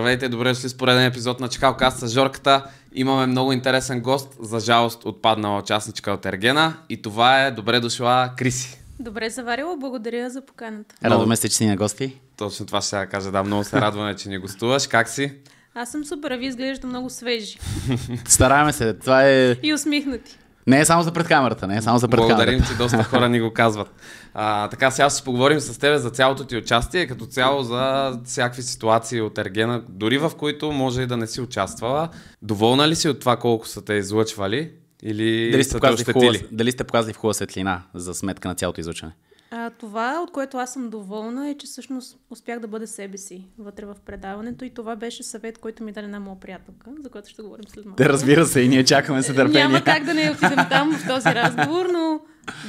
Здравейте, добре дошли с пореден епизод на Чакалкаст с Жорката. Имаме много интересен гост, за жалост отпаднала участничка от Ергена и това е добре дошла Криси. Добре заварила, благодаря за поканата. Радваме се, че си на гости. Точно това ще кажа, да, много се радваме, че ни гостуваш. Как си? Аз съм супер, а ви изглежда много свежи. Стараваме се, това е... И усмихнати. Не е само за пред камерата, не е само за пред Благодарим, камерата. Благодарим, че доста хора ни го казват. А, така, сега ще поговорим с теб за цялото ти участие, като цяло за всякакви ситуации от Ергена, дори в които може и да не си участвала. Доволна ли си от това колко са те излъчвали? Или дали сте, те хубава, дали сте показали в хубава светлина за сметка на цялото излъчване? А, това, от което аз съм доволна, е, че всъщност успях да бъда себе си вътре в предаването и това беше съвет, който ми даде една моя приятелка, за който ще говорим след малко. Да, разбира се, и ние чакаме с нетърпение. Няма как да не отидем там в този разговор, но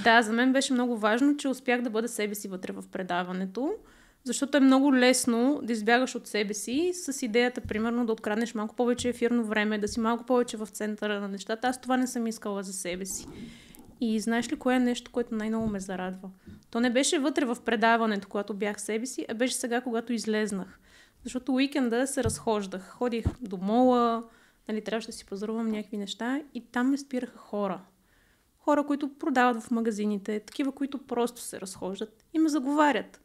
да, за мен беше много важно, че успях да бъда себе си вътре в предаването, защото е много лесно да избягаш от себе си с идеята, примерно, да откраднеш малко повече ефирно време, да си малко повече в центъра на нещата. Аз това не съм искала за себе си. И знаеш ли кое е нещо, което най-много ме зарадва? То не беше вътре в предаването, когато бях себе си, а беше сега, когато излезнах. Защото уикенда се разхождах. Ходих до мола, нали, трябваше да си пазарувам някакви неща и там ме спираха хора хора, които продават в магазините, такива, които просто се разхождат и ме заговарят.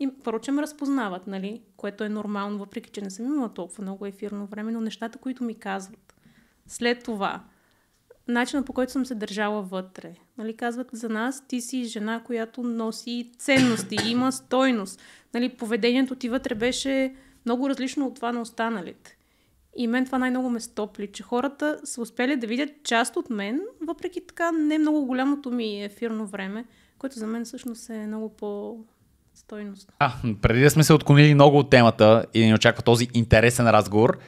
И проче ме разпознават, нали? Което е нормално, въпреки че не съм имала толкова много ефирно време, но нещата, които ми казват. След това, начинът по който съм се държала вътре. Нали, казват за нас, ти си жена, която носи ценности, има стойност. Нали, поведението ти вътре беше много различно от това на останалите. И мен това най-много ме стопли, че хората са успели да видят част от мен, въпреки така не много голямото ми ефирно време, което за мен всъщност е много по стойност. А, преди да сме се отклонили много от темата и да ни очаква този интересен разговор,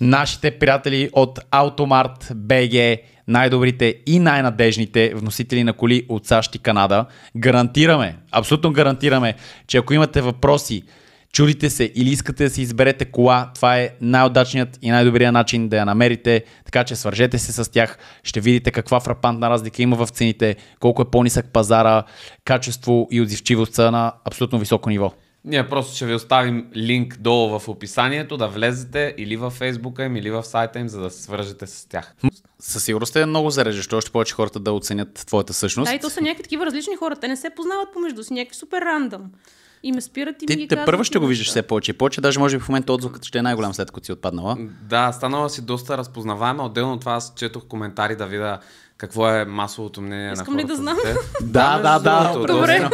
нашите приятели от Automart BG, най-добрите и най-надежните вносители на коли от САЩ и Канада, гарантираме, абсолютно гарантираме, че ако имате въпроси Чудите се или искате да си изберете кола, това е най-удачният и най-добрият начин да я намерите, така че свържете се с тях, ще видите каква фрапантна разлика има в цените, колко е по-нисък пазара, качество и отзивчивост са на абсолютно високо ниво. Ние просто ще ви оставим линк долу в описанието да влезете или във Фейсбука им, или в сайта им, за да се свържете с тях. Със сигурност е много зареждащо, още повече хората да оценят твоята същност. Да, и то са някакви такива различни хора. Те не се познават помежду си, някакви супер рандъм и ме спират и ти, ми ги те казват. Първо ще го виждаш все повече и повече, даже може би в момента отзвукът ще е най-голям след като си отпаднала. Да, станала си доста разпознаваема. Отделно от това аз четох коментари да видя какво е масовото мнение Искам на хората. Искам ли да знам? да, да, да. да Добре.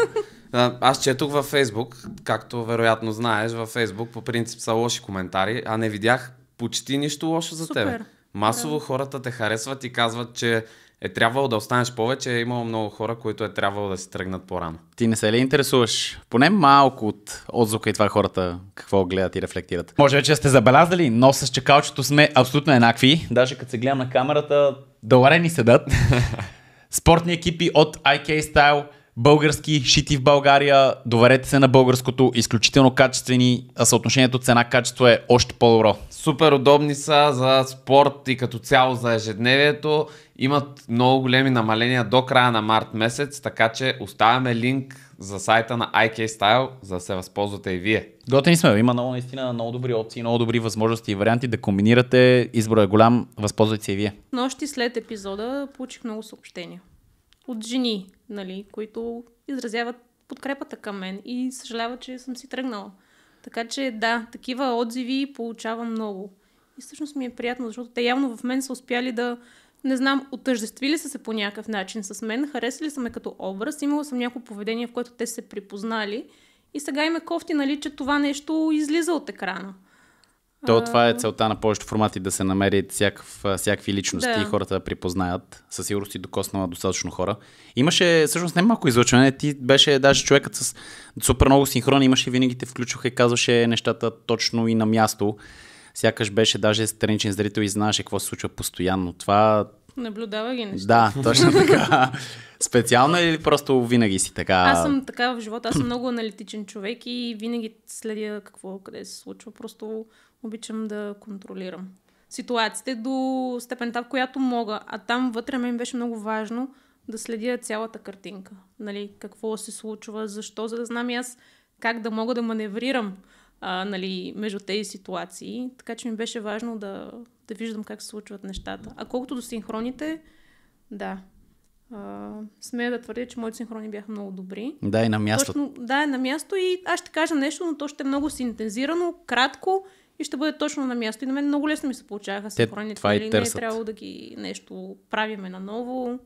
Аз четох във Фейсбук, както вероятно знаеш, във Фейсбук по принцип са лоши коментари, а не видях почти нищо лошо за Супер. тебе. Масово да. хората те харесват и казват, че е трябвало да останеш повече, е имало много хора, които е трябвало да си тръгнат по-рано. Ти не се ли интересуваш поне малко от отзвука и това хората какво гледат и рефлектират? Може вече сте забелязали, но с чекалчето сме абсолютно еднакви. Даже като се гледам на камерата, ни седат. Спортни екипи от IK Style, български шити в България, доверете се на българското, изключително качествени, а съотношението цена-качество е още по-добро. Супер удобни са за спорт и като цяло за ежедневието имат много големи намаления до края на март месец, така че оставяме линк за сайта на IK Style, за да се възползвате и вие. Готини сме, има много наистина много добри опции, много добри възможности и варианти да комбинирате. Избора е голям, възползвайте се и вие. Нощи след епизода получих много съобщения от жени, нали, които изразяват подкрепата към мен и съжаляват, че съм си тръгнала. Така че да, такива отзиви получавам много. И всъщност ми е приятно, защото те явно в мен са успяли да не знам, ли са се по някакъв начин с мен, харесали са ме като образ, имала съм някакво поведение, в което те се припознали и сега има е кофти, нали, че това нещо излиза от екрана. То, това е целта на повечето формати да се намери всякакви личности да. и хората да припознаят. Със сигурност и докоснала достатъчно хора. Имаше всъщност не малко излъчване. Ти беше даже човекът с супер много синхрон. Имаше винаги те включваха и казваше нещата точно и на място сякаш беше даже страничен зрител и знаеше какво се случва постоянно. Това Наблюдава ги неща. Да, точно така. Специално или просто винаги си така? Аз съм така в живота, аз съм много аналитичен човек и винаги следя какво къде се случва. Просто обичам да контролирам ситуациите до степента, в която мога. А там вътре ми беше много важно да следя цялата картинка. Нали, какво се случва, защо, за да знам и аз как да мога да маневрирам а, нали, между тези ситуации. Така че ми беше важно да, да виждам как се случват нещата. А колкото до синхроните, да. Uh, смея да твърдя, че моите синхрони бяха много добри. Да, и на място. Точно, да, е на място. И аз ще кажа нещо, но то ще е много синтезирано, кратко и ще бъде точно на място. И на мен много лесно ми се получаваха синхроните. Това нали? и търсят. не е трябвало да ги нещо правиме наново.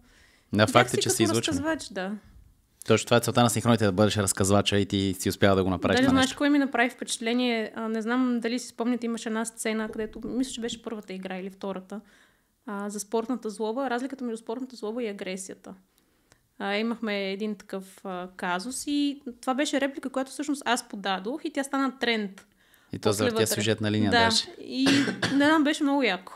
На факт е, че се излъчваме. Да. Точно това е целта на синхроните, да бъдеш разказвача и ти си успява да го направиш. Дали знаеш, нещо. кое ми направи впечатление? А, не знам дали си спомняте, имаше една сцена, където мисля, че беше първата игра или втората. А, за спортната злоба, разликата между спортната злоба и агресията. А, имахме един такъв а, казус и това беше реплика, която всъщност аз подадох и тя стана тренд. И то завъртя сюжетна линия да. беше. И не знам, беше много яко.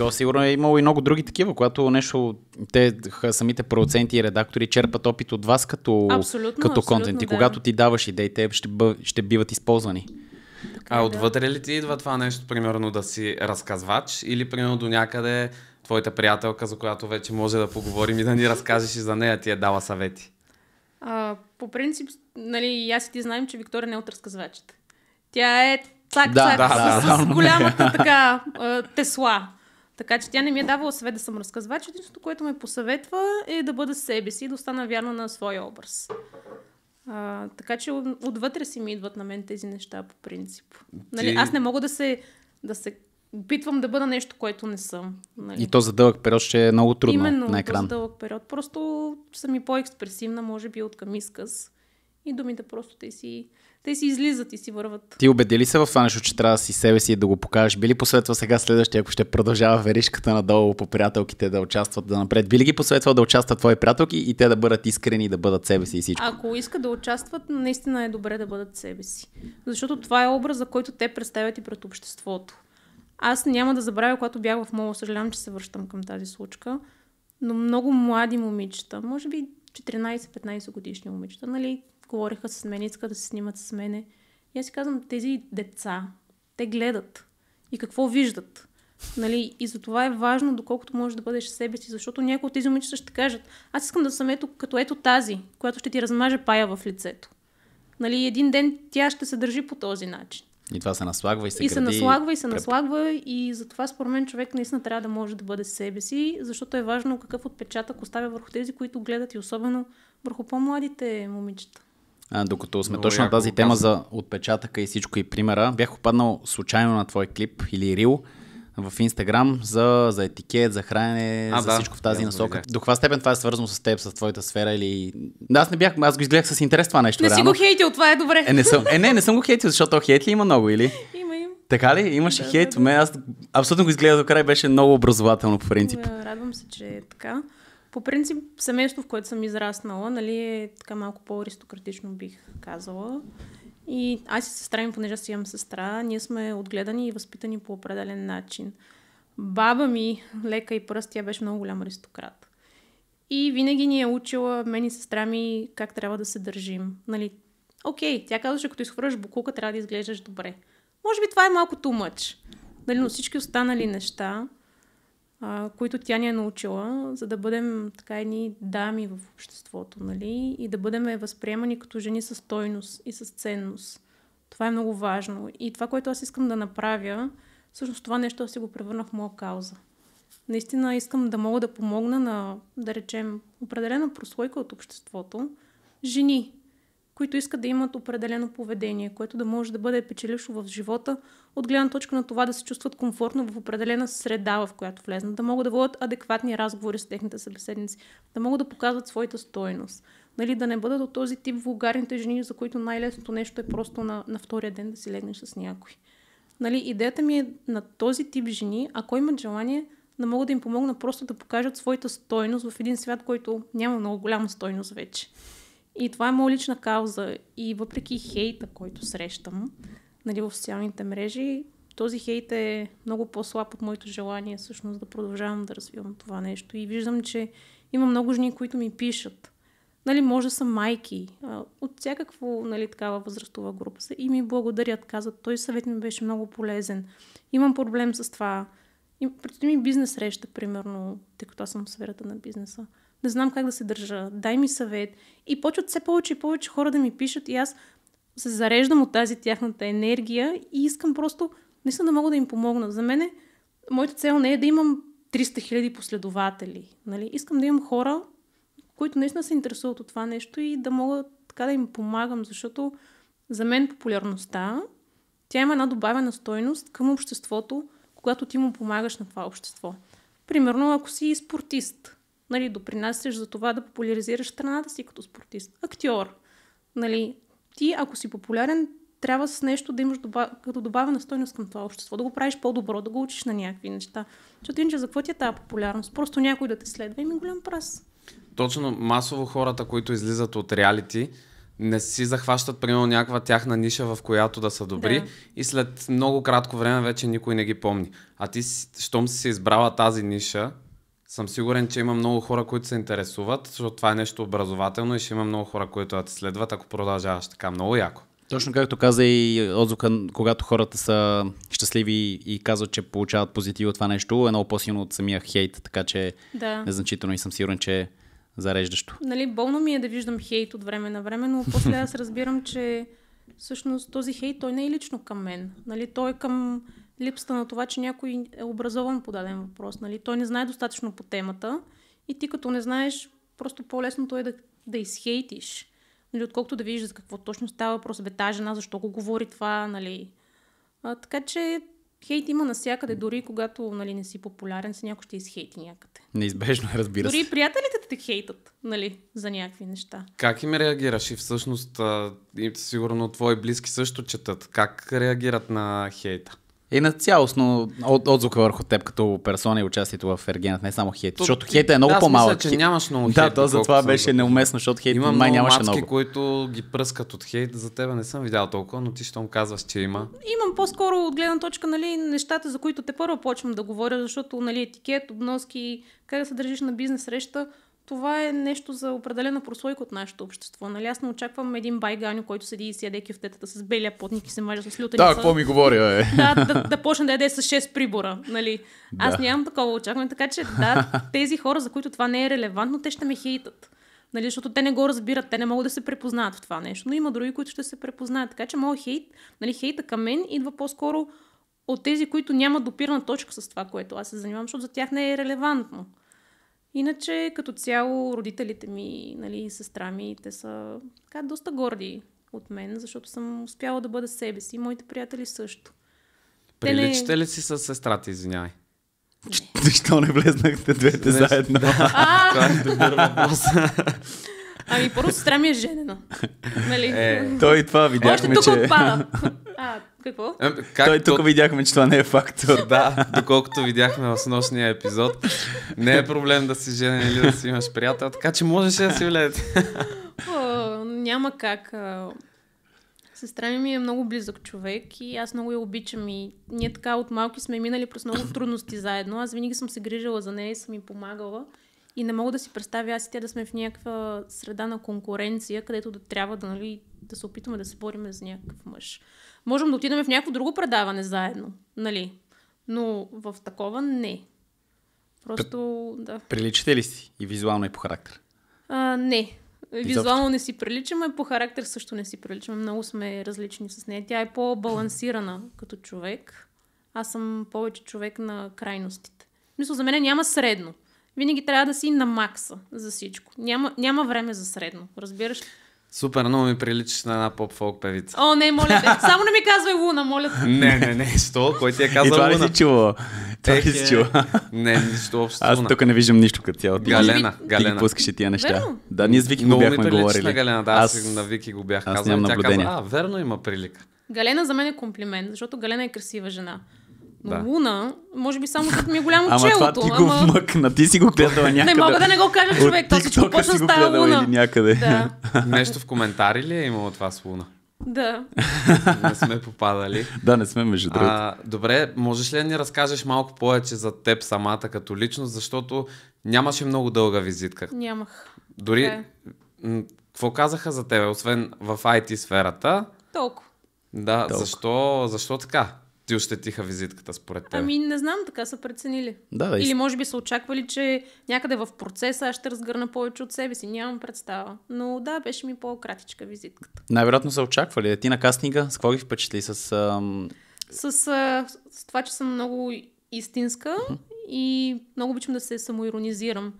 То сигурно е имало и много други такива, когато нещо, те самите продуценти и редактори черпат опит от вас като, абсолютно, като абсолютно, контент. И да. когато ти даваш идеи, те ще, бъ, ще биват използвани. Така, а отвътре да. ли ти идва това нещо, примерно да си разказвач или примерно до някъде твоята приятелка, за която вече може да поговорим и да ни разкажеш и за нея, ти е дала съвети? А, по принцип, нали, и аз и ти знаем, че Виктория не е от разказвачите. Тя е цак-цак е да, да, с, да, с голямата така тесла така че тя не ми е давала съвет да съм разказвач. Единственото, което ме посъветва е да бъда себе си и да остана вярна на своя образ. А, така че отвътре си ми идват на мен тези неща по принцип. Нали, Ти... Нали, аз не мога да се, да се опитвам да бъда нещо, което не съм. Нали? И то за дълъг период ще е много трудно Именно, на екран. Именно, за дълъг период. Просто съм и по-експресивна, може би, от към изказ. И думите просто те си те си излизат и си върват. Ти убеди ли се в това нещо, че трябва да си себе си да го покажеш? Би ли сега следващия, ако ще продължава веришката надолу по приятелките да участват да напред? Би ли ги посъветвал да участват твои приятелки и те да бъдат искрени, да бъдат себе си и всичко? Ако искат да участват, наистина е добре да бъдат себе си. Защото това е образа, който те представят и пред обществото. Аз няма да забравя, когато бях в Мола, съжалявам, че се връщам към тази случка, но много млади момичета, може би 14-15 годишни момичета, нали, говориха с мен, искат да се снимат с мене. И аз си казвам, тези деца, те гледат и какво виждат. Нали? И за това е важно, доколкото можеш да бъдеш себе си, защото някои от тези момичета ще кажат, аз искам да съм ето като ето тази, която ще ти размаже пая в лицето. Нали? Един ден тя ще се държи по този начин. И това се наслагва и се И се наслагва и се преп... наслагва и затова според мен човек наистина трябва да може да бъде себе си, защото е важно какъв отпечатък оставя върху тези, които гледат и особено върху по-младите момичета. А, докато сме Много точно на тази тема за отпечатъка и всичко и примера, бях опаднал случайно на твой клип или рил в Инстаграм за, за етикет, за хранене, а, за да, всичко в тази насока. До каква степен това е свързано с теб, с твоята сфера или... Да, аз не бях, аз го изгледах с интерес това нещо. Не реално. си го хейтил, това е добре. Е, не, съм, е, не, не съм го хейтил, защото хейт ли има много или? Има, Така ли? Имаше да, хейт. Да, да. Аз абсолютно го изгледах до край, беше много образователно по принцип. Е, радвам се, че е така. По принцип, семейство, в което съм израснала, нали, е така малко по-аристократично бих казала. И аз и сестра ми, понеже си имам сестра, ние сме отгледани и възпитани по определен начин. Баба ми, лека и пръст, тя беше много голям аристократ. И винаги ни е учила, мен и сестра ми, как трябва да се държим. Нали, окей, тя тя че като изхвърляш букука, трябва да изглеждаш добре. Може би това е малко too much. Нали, но всички останали неща, а, които тя ни е научила, за да бъдем така едни дами в обществото, нали? И да бъдем възприемани като жени с стойност и с ценност. Това е много важно. И това, което аз искам да направя, всъщност това нещо аз си го превърнах в моя кауза. Наистина искам да мога да помогна на, да речем, определена прослойка от обществото, жени, които искат да имат определено поведение, което да може да бъде печелившо в живота, от гледна точка на това да се чувстват комфортно в определена среда, в която влезнат, да могат да водят адекватни разговори с техните събеседници, да могат да показват своята стойност. Нали, да не бъдат от този тип вулгарните жени, за които най-лесното нещо е просто на, на втория ден да си легнеш с някой. Нали, идеята ми е на този тип жени, ако имат желание, да могат да им помогна просто да покажат своята стойност в един свят, който няма много голяма стойност вече. И това е моя лична кауза. И въпреки хейта, който срещам нали, в социалните мрежи, този хейт е много по-слаб от моето желание всъщност да продължавам да развивам това нещо. И виждам, че има много жени, които ми пишат. Нали, може да са майки от всякакво нали, такава възрастова група са и ми благодарят, казват, той съвет ми беше много полезен. Имам проблем с това. Предстои ми бизнес среща, примерно, тъй като аз съм в сферата на бизнеса не знам как да се държа, дай ми съвет. И почват все повече и повече хора да ми пишат и аз се зареждам от тази тяхната енергия и искам просто Не съм да мога да им помогна. За мен моята цел не е да имам 300 хиляди последователи. Нали? Искам да имам хора, които наистина се интересуват от това нещо и да мога така да им помагам, защото за мен популярността, тя има една добавена стойност към обществото, когато ти му помагаш на това общество. Примерно, ако си спортист, нали, допринасяш за това да популяризираш страната си като спортист. Актьор. Нали, ти, ако си популярен, трябва с нещо да имаш доба... като добавена стойност към това общество, да го правиш по-добро, да го учиш на някакви неща. Защото че за какво ти е тази популярност? Просто някой да те следва и ми е голям праз. Точно масово хората, които излизат от реалити, не си захващат, примерно, някаква тяхна ниша, в която да са добри да. и след много кратко време вече никой не ги помни. А ти, щом си се избрала тази ниша, съм сигурен, че има много хора, които се интересуват, защото това е нещо образователно и ще има много хора, които да те следват, ако продължаваш така много яко. Точно както каза и отзвука, когато хората са щастливи и казват, че получават позитив от това нещо, е много по-силно от самия хейт, така че да. незначително и съм сигурен, че е зареждащо. Нали, болно ми е да виждам хейт от време на време, но после аз разбирам, че всъщност този хейт, той не е лично към мен. Нали, той е към липсата на това, че някой е образован по даден въпрос. Нали? Той не знае достатъчно по темата и ти като не знаеш, просто по-лесното е да, да изхейтиш, нали? отколкото да видиш за какво точно става въпрос. Бе, тази жена, защо го говори това, нали? А, така че хейт има навсякъде, дори когато нали, не си популярен, си някой ще изхейти някъде. Неизбежно е, разбира дори се. Дори приятелите те хейтат, нали, за някакви неща. Как им реагираш и всъщност, а, сигурно твои близки също четат, как реагират на хейта? И е на цялостно от, отзвука върху теб като персона и участието в Ергенът, не само хейт. защото хейт е много да, по-малък. Мисля, че нямаш много хейт. Да, то за това беше неуместно, защото хейт има май нямаше мацки, много. които ги пръскат от хейт. За тебе не съм видял толкова, но ти щом казваш, че има. Имам по-скоро от гледна точка нали, нещата, за които те първо почвам да говоря, защото нали, етикет, обноски, как да се държиш на бизнес среща това е нещо за определена прослойка от нашето общество. Нали? Аз не очаквам един байганю, който седи и сяде яде с белия потник и се мажа с лютеница. Да, какво ми говори, е. Да, да, да почне да яде с 6 прибора. Нали? Да. Аз нямам такова очакване, така че да, тези хора, за които това не е релевантно, те ще ме хейтат. Нали, защото те не го разбират, те не могат да се препознаят в това нещо, но има други, които ще се препознаят. Така че моят хейт, нали, хейта към мен идва по-скоро от тези, които нямат допирна точка с това, което аз се занимавам, защото за тях не е релевантно. Иначе, като цяло, родителите ми, нали, сестра ми, те са така доста горди от мен, защото съм успяла да бъда себе си. Моите приятели също. Приличате ли си с сестрата, извинявай? Защо не влезнахте двете заедно? Това е добър въпрос. Ами, първо сестра ми е женена. Нали? Е, той и това видяхме, Още тук отпада. А, какво? Ами, как Той тук то... видяхме, че това не е фактор. Да, доколкото видяхме в снощния епизод. Не е проблем да си женен или да си имаш приятел, така че можеш да си влезете. Няма как. Сестра ми е много близък човек и аз много я обичам и ние така от малки сме минали през много трудности заедно. Аз винаги съм се грижала за нея и съм ми помагала. И не мога да си представя аз и тя да сме в някаква среда на конкуренция, където да трябва да, нали, да се опитаме да се бориме за някакъв мъж. Можем да отидем в някакво друго предаване заедно, нали? Но в такова не. Просто, П- да. Приличате ли си и визуално и по характер? А, не. Визуално не си приличаме, по характер също не си приличаме. Много сме различни с нея. Тя е по-балансирана като човек. Аз съм повече човек на крайностите. Мисля, за мен няма средно винаги трябва да си на макса за всичко. Няма, няма време за средно, разбираш? ли? Супер, много ми приличаш на една поп-фолк певица. О, не, моля те. Само не ми казвай Луна, моля те. не, не, не, що? Кой ти е казал Луна? И това ли си чува? Това ли си е. чува? не, нищо общо Аз тук не виждам нищо като цяло. Галена, ти, Галена. Ти пускаш тия неща. Верно? Да, ние с Вики го бяхме говорили. На Галена, да, аз, аз на Вики го бях казал. Аз нямам наблюдение. Каза, а, верно има прилика. Галена за мен е комплимент, защото Галена е красива жена. Но да. Луна, може би само като ми е голямо Ама челото. Това ти го ама... мъкна, ти си го гледала някъде. Не мога да не го кажа човек, то всичко почна с тази Луна. Или някъде. Да. Нещо в коментари ли е имало това с Луна? Да. не сме попадали. Да, не сме между другото. Добре, можеш ли да ни разкажеш малко повече за теб самата като личност, защото нямаше много дълга визитка. Нямах. Дори, какво е. какво казаха за тебе, освен в IT сферата? Толкова. Да, Толкова. защо, защо така? ти ощетиха визитката според теб? Ами не знам, така са преценили. Да, да, Или може би са очаквали, че някъде в процеса аз ще разгърна повече от себе си. Нямам представа. Но да, беше ми по-кратичка визитката. Най-вероятно са очаквали. Е, ти на кастинга с кого ги впечатли? С, ам... с, а, с това, че съм много истинска uh-huh. и много обичам да се самоиронизирам.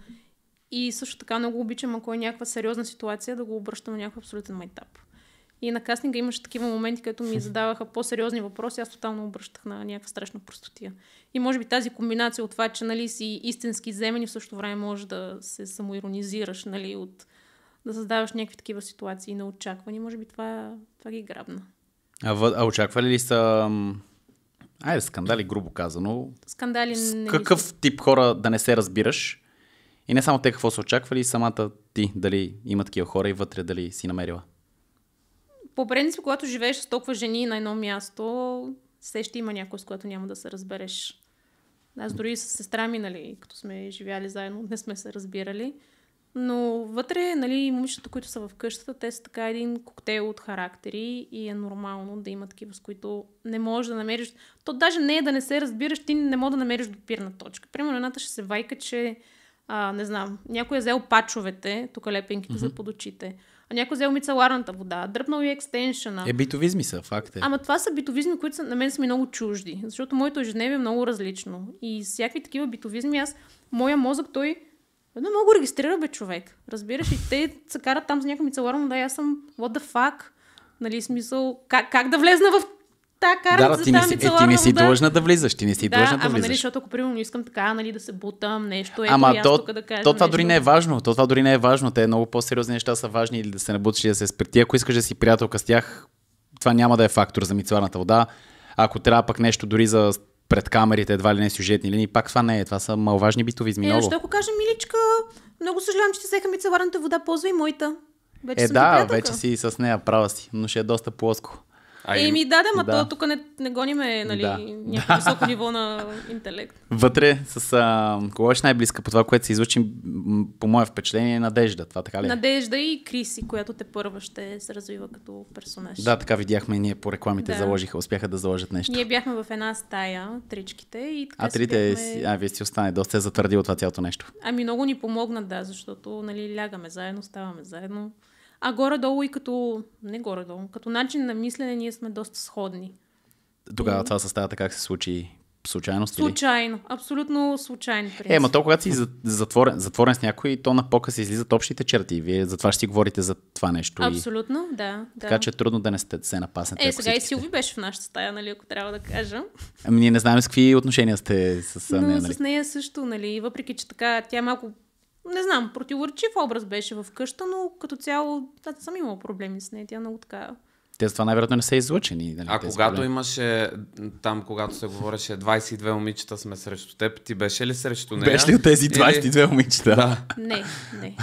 И също така много обичам, ако е някаква сериозна ситуация, да го обръщам на някакъв абсолютен майтап. И на кастинга имаше такива моменти, където ми задаваха по-сериозни въпроси, аз тотално обръщах на някаква страшна простотия. И може би тази комбинация от това, че нали, си истински земен и в същото време може да се самоиронизираш, нали, от, да създаваш някакви такива ситуации на очаквани, може би това, това ги грабна. А, в, а очаквали ли са... Айде, скандали, грубо казано. Скандали с не какъв са... тип хора да не се разбираш? И не само те какво са очаквали, и самата ти, дали има такива хора и вътре, дали си намерила по принцип, когато живееш с толкова жени на едно място, все ще има някой, с който няма да се разбереш. Аз дори с сестра ми, нали, като сме живяли заедно, не сме се разбирали. Но вътре, нали, момичета, които са в къщата, те са така един коктейл от характери и е нормално да има такива, с които не можеш да намериш. То даже не е да не се разбираш, ти не можеш да намериш допирна точка. Примерно едната ще се вайка, че а, не знам, някой е взел пачовете, тук лепенките mm-hmm. за под очите а някой взел мицеларната вода, дръпнал и екстеншена. Е, битовизми са, факт е. Ама това са битовизми, които са, на мен са ми много чужди, защото моето ежедневие е много различно. И всякакви такива битовизми, аз, моя мозък, той не мога регистрира, бе, човек. Разбираш, и те се карат там за някаква мицеларна вода, аз съм what the fuck. Нали, смисъл, как, как да влезна в Та карат да, за ти не си, е, ти не си длъжна да влизаш, ти не си да, длъжна да ама, нали, влизаш. Нали, защото ако примерно искам така нали, да се бутам, нещо, е ама, и то, тук да кажа то, това нещо. дори не е важно, то това дори не е важно, те е много по-сериозни неща са важни или да се набутиш и да се спрети. Ако искаш да си приятелка с тях, това няма да е фактор за мицеларната вода. Ако трябва пък нещо дори за пред камерите, едва ли не сюжетни линии, пак това не е. Това са битови битовизми. Е, много. Защо ако кажа, миличка, много съжалявам, че ти взеха мицеларната вода, ползвай моята. Вече е, да, вече си с нея, права си, но ще е доста плоско. Еми, да, да, ма да. тук не, не гониме нали, да. някакво високо ниво на интелект. Вътре, с а, кого е най-близка по това, което се излучим, по мое впечатление, е Надежда. Това така ли? Е? Надежда и Криси, която те първа ще се развива като персонаж. Да, така видяхме и ние по рекламите да. заложиха, успяха да заложат нещо. Ние бяхме в една стая, тричките и така. А трите, спяхме... а вие си остане, доста е затвърдило това цялото нещо. Ами много ни помогна, да, защото нали, лягаме заедно, ставаме заедно. А горе-долу и като... Не горе-долу, като начин на мислене ние сме доста сходни. Тогава и... това съставата как се случи? Случайност Случайно. Абсолютно случайно. Е, ма то когато си затворен, затворен с някой, то на показ излизат общите черти. Вие затова ще си говорите за това нещо. Абсолютно, и... да, да. Така че е трудно да не сте се напаснете. Е, сега и Силви беше в нашата стая, нали, ако трябва да кажа. Ами ние не знаем с какви отношения сте с, нея. Нали? с нея също, нали, въпреки че така тя малко не знам, противоречив образ беше в къща, но като цяло да, съм имал проблеми с нея. Тя е много така те това най-вероятно не са излъчени. Нали, а когато проблем? имаше, там когато се говореше 22 момичета сме срещу теб, ти беше ли срещу нея? Беше ли от тези 22 Или... момичета? Да. Не, не.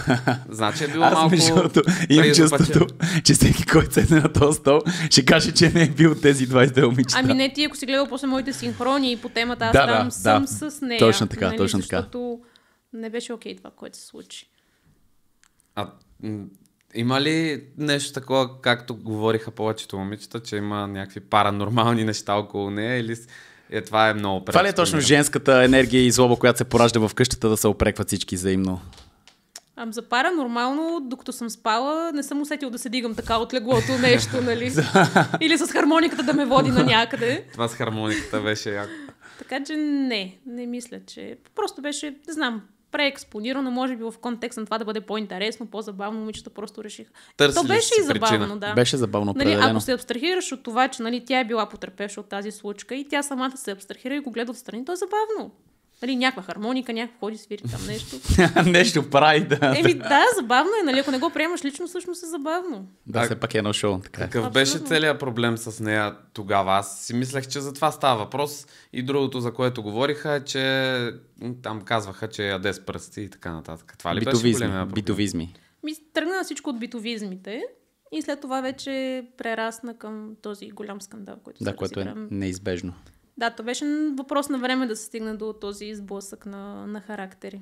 значи е било Аз, малко... Между другото, имам чувството, че всеки, който седне на този стол, ще каже, че не е бил от тези 22 момичета. Ами не, ти ако си гледал после моите синхрони и по темата, аз да, там да, съм да. с нея. Точно така, нали, точно така. Защото не беше окей okay това, което се случи. А има ли нещо такова, както говориха повечето момичета, че има някакви паранормални неща около нея или е, това е много преско. Това ли е точно женската енергия и злоба, която се поражда в къщата да се опрекват всички взаимно? Ам за пара нормално, докато съм спала, не съм усетил да се дигам така от леглото нещо, нали? Или с хармониката да ме води на някъде. Това с хармониката беше яко. Така че не, не мисля, че... Просто беше, не знам, преекспонирано, може би в контекст на това да бъде по-интересно, по-забавно, момичета просто решиха. То беше и забавно, причина. да. Беше забавно, нали, Ако се абстрахираш от това, че нали, тя е била потерпевша от тази случка и тя самата се абстрахира и го гледа отстрани, то е забавно. Нали, някаква хармоника, някакво ходи, свири там нещо. нещо прави, да. Еми да, забавно е, нали? Ако не го приемаш лично, всъщност е забавно. Да, все пак е едно шоу. Така. Е. Какъв Абсолютно. беше целият проблем с нея тогава? Аз си мислех, че за това става въпрос. И другото, за което говориха, е, че там казваха, че яде с пръсти и така нататък. Това ли битовизми, беше проблем? Битовизми. Ми тръгна всичко от битовизмите. И след това вече прерасна към този голям скандал, който Да, което е неизбежно. Да, то беше въпрос на време да се стигне до този сблъсък на, на характери.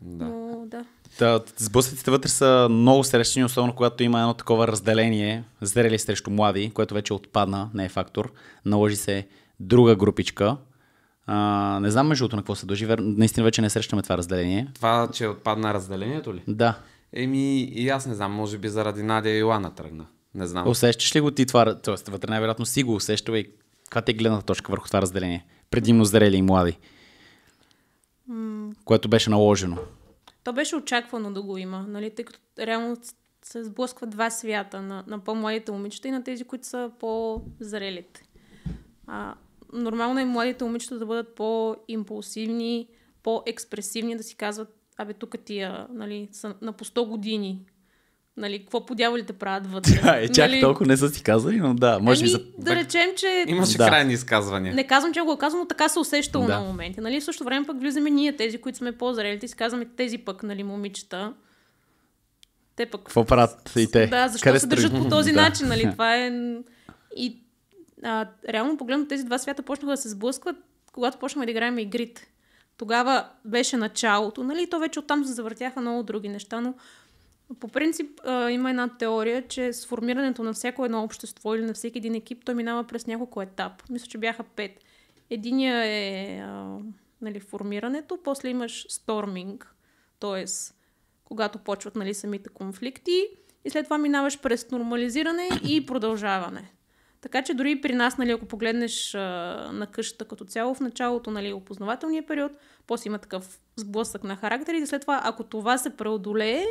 Да. Но, да. да. Сблъсъците вътре са много срещани, особено когато има едно такова разделение, зрели срещу млади, което вече отпадна, не е фактор. Наложи се друга групичка. А, не знам между на какво се дължи, наистина вече не срещаме това разделение. Това, че отпадна разделението ли? Да. Еми, и аз не знам, може би заради Надя и Илана тръгна. Не знам. Усещаш ли го ти това? Тоест, вътре най-вероятно си го усещава и каква ти е гледната точка върху това разделение? Предимно зрели и млади. М- което беше наложено. То беше очаквано да го има, нали? тъй като реално се сблъскват два свята на, на по-младите момичета и на тези, които са по-зрелите. А, нормално е младите момичета да бъдат по-импулсивни, по-експресивни, да си казват, абе, тук тия, нали, са на по 100 години, Нали, какво по дяволите правят вътре? Да, е, чак нали... толкова не са си казали, но да, може ами, за... да речем, че... Имаше да. крайни изказвания. Не казвам, че го е казвам, но така се усещало да. на моменти. Нали, в същото време пък влизаме ние, тези, които сме по-зрелите, и си казваме тези пък, нали, момичета. Те пък... Какво правят и те? Да, защо Къде се държат по този да. начин, нали? Това е... И а, реално погледно тези два свята почнаха да се сблъскват, когато почнахме да играем игрите. Тогава беше началото, нали? То вече оттам се завъртяха много други неща, но по принцип а, има една теория, че сформирането на всяко едно общество или на всеки един екип, той минава през няколко етап. Мисля, че бяха пет. Единия е а, нали, формирането, после имаш сторминг, т.е. когато почват нали, самите конфликти и след това минаваш през нормализиране и продължаване. Така че дори при нас, нали, ако погледнеш а, на къщата като цяло, в началото, нали, опознавателния период, после има такъв сблъсък на характер, и след това, ако това се преодолее,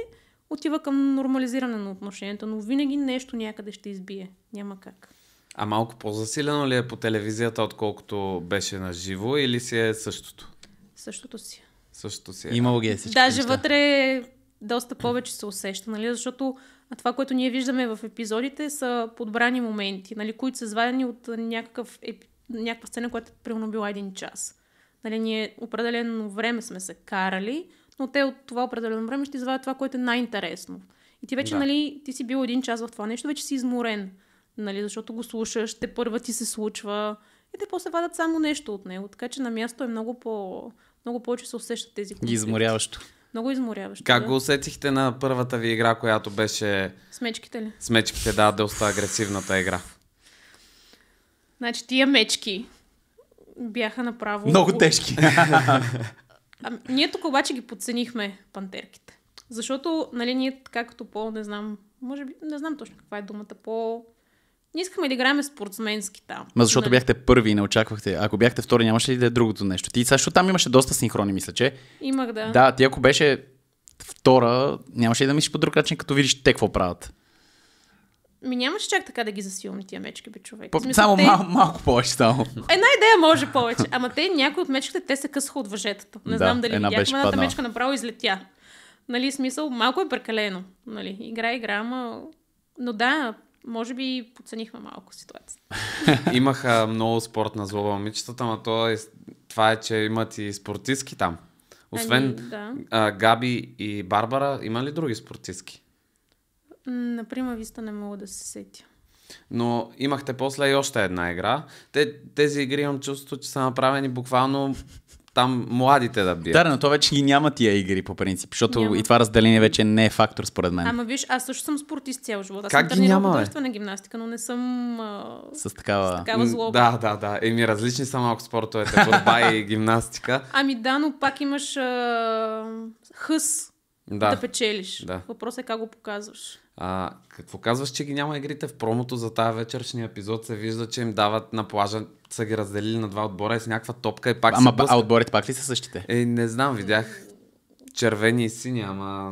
отива към нормализиране на отношенията, но винаги нещо някъде ще избие. Няма как. А малко по-засилено ли е по телевизията, отколкото беше на живо или си е същото? Същото си. Същото си е. Имало ги е всички Даже неща. вътре доста повече се усеща, нали? защото това, което ние виждаме в епизодите са подбрани моменти, нали? които са извадени от някакъв еп... някаква сцена, която е примерно била един час. Нали? Ние определено време сме се карали, но те от това определено време ще извадят това, което е най-интересно. И ти вече, да. нали, ти си бил един час в това нещо, вече си изморен, нали, защото го слушаш, те първа ти се случва и те после вадат само нещо от него. Така че на място е много по... Много повече се усещат тези конфликти. Изморяващо. Много изморяващо. Как да. го усетихте на първата ви игра, която беше... Смечките ли? Смечките, да, доста агресивната игра. Значи тия мечки бяха направо... Много тежки. А, ние тук обаче ги подценихме пантерките. Защото, нали, ние така като по, не знам, може би, не знам точно каква е думата, по... Не искаме да играем спортсменски там. Ма защото нали? бяхте първи и не очаквахте. Ако бяхте втори, нямаше ли да е другото нещо? Ти също там имаше доста синхрони, мисля, че. Имах, да. Да, ти ако беше втора, нямаше ли да мислиш по друг начин, като видиш те какво правят? Ми нямаше чак така да ги засилни тия мечки, бе, човек. По, смисъл, само те... мал, малко повече само. Една идея може повече. Ама те, някои от мечките, те се късаха от въжетата. Не да, знам дали една видях, едната мечка направо излетя. Нали, смисъл, малко е прекалено. Нали, игра, игра, ама... Но да, може би подценихме малко ситуацията. Имаха много спортна злоба момичетата, но това е, това е, че имат и спортистки там. Освен а, ами, да. а, Габи и Барбара, има ли други спортистки? На Прима Виста не мога да се сетя. Но имахте после и още една игра. Те, тези игри имам чувство, че са направени буквално там младите да бият. Да, но то вече ги няма тия игри по принцип, защото няма. и това разделение вече не е фактор според мен. Ама виж, аз също съм спортист цял живот. Аз как съм ги няма, на гимнастика, но не съм а... с такава, с такава злоба. Да, да, да. Еми, различни са малко спортовете, борба и гимнастика. Ами да, но пак имаш а... хъс да, да печелиш. Да. Въпросът е как го показваш. А, какво казваш, че ги няма игрите? В промото за тази вечершния епизод се вижда, че им дават на плажа, са ги разделили на два отбора и с някаква топка и пак ама, се А отборите пак ли са същите? Е, не знам, видях червени и сини, ама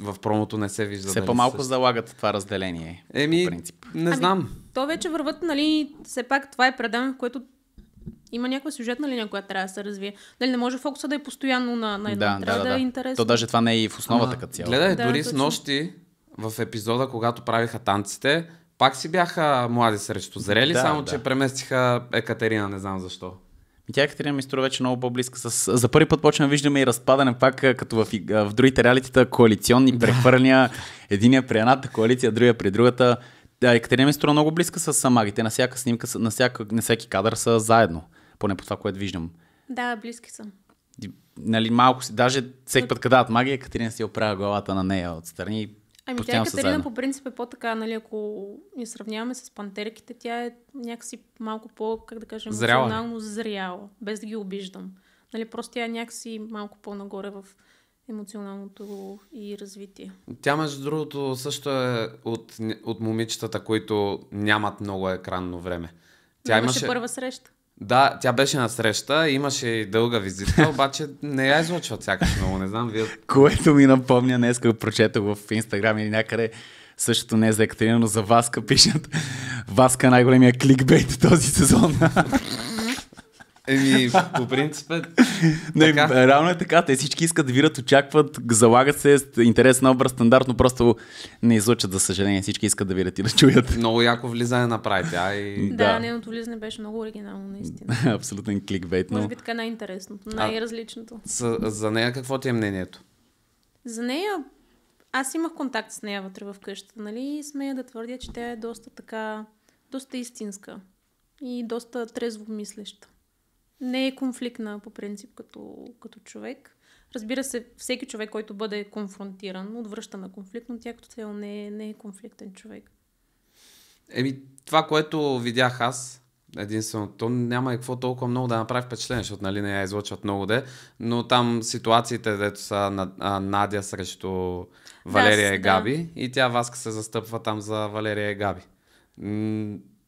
в промото не се вижда. Все по-малко също. залагат това разделение. Еми, принцип. не ами, знам. Ами, то вече върват, нали, все пак това е предаване, в което има някаква сюжетна линия, която трябва да се развие. Дали не може фокуса да е постоянно на, на едно, да, трябва да, да, е да, е интересно. То даже това не е и в основата като цяло. Гледай, да, дори точно. с нощи в епизода, когато правиха танците, пак си бяха млади срещу зрели, да, само да. че преместиха Екатерина, не знам защо. Тя Екатерина ми струва вече много по-близка. С... За първи път почваме виждаме и разпадане пак, като в, в другите реалитета, коалиционни прехвърляния. Единия при едната коалиция, другия при другата. Да, Екатерина ми струва много близка с самагите. На всяка снимка, на, всяка, на всеки кадър са заедно. Поне по това, което виждам. Да, близки съм. Нали, малко си, даже всеки път, къде магия, Екатерина си оправя главата на нея отстрани Ами тя Екатерина по принцип е по-така, нали, ако ни сравняваме с пантерките, тя е някакси малко по, как да кажем, емоционално зряла, без да ги обиждам. Нали, просто тя е някакси малко по-нагоре в емоционалното и развитие. Тя, между другото, също е от, от момичетата, които нямат много екранно време. Тя имаше, имаше първа среща. Да, тя беше на среща, имаше и дълга визита, обаче не я излъчват сякаш много, не знам вие. Което ми напомня, днес като прочетох в Инстаграм или някъде, същото не е за Екатерина, но за Васка пишат. Васка е най-големия кликбейт този сезон. Еми, по принцип е. Не, така. реално е така. Те всички искат да вират, очакват, залагат се, интерес на образ стандартно, просто не излъчат, за съжаление. Всички искат да вират и да чуят. Много яко влизане направи тя. И... Да, да, нейното влизане беше много оригинално, наистина. Абсолютен кликбейт. Може би така най-интересното, най-различното. За, за нея какво ти е мнението? За нея аз имах контакт с нея вътре в къщата, нали? И смея да твърдя, че тя е доста така, доста истинска и доста трезво мислеща не е конфликтна по принцип като, като човек. Разбира се, всеки човек, който бъде конфронтиран, отвръща на конфликт, но тя като цяло не е, не е конфликтен човек. Еми, това, което видях аз, единствено, то няма какво толкова много да направи впечатление, защото нали не я излъчват много де, но там ситуациите, дето са на, а, Надя срещу Валерия да, и Габи да. и тя Васка се застъпва там за Валерия и Габи.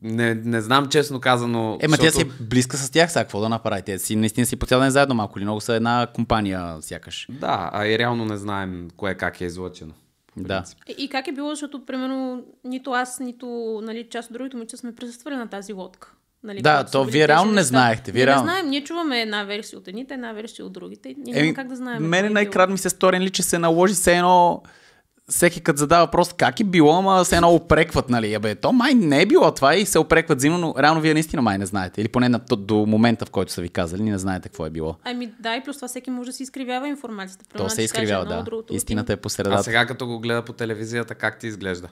Не, не знам честно казано. Е, ма защото... тя си е близка с тях, сега какво да направи? Те си наистина си по цял ден заедно малко или много са една компания сякаш. Да, а и реално не знаем кое как е излъчено. Да. И как е било, защото примерно нито аз, нито нали, част от другите момичета сме присъствали на тази лодка. Нали, да, то вие реално не знаехте. Вие не, реално... не знаем, ние чуваме една версия от едните, една версия от другите. Ние Еми, как да знаем. Мене е най-крат ми се стори, нали, че се наложи се Едно всеки като задава въпрос как е било, ама се едно опрекват, нали? Абе, то май не е било това и се опрекват зимно, но реално вие наистина май не знаете. Или поне на, до момента, в който са ви казали, не знаете какво е било. Ами да, и плюс това всеки може да си изкривява информацията. Примерно, то се изкривява, да. Другото, Истината е посредата. А сега като го гледа по телевизията, как ти изглежда?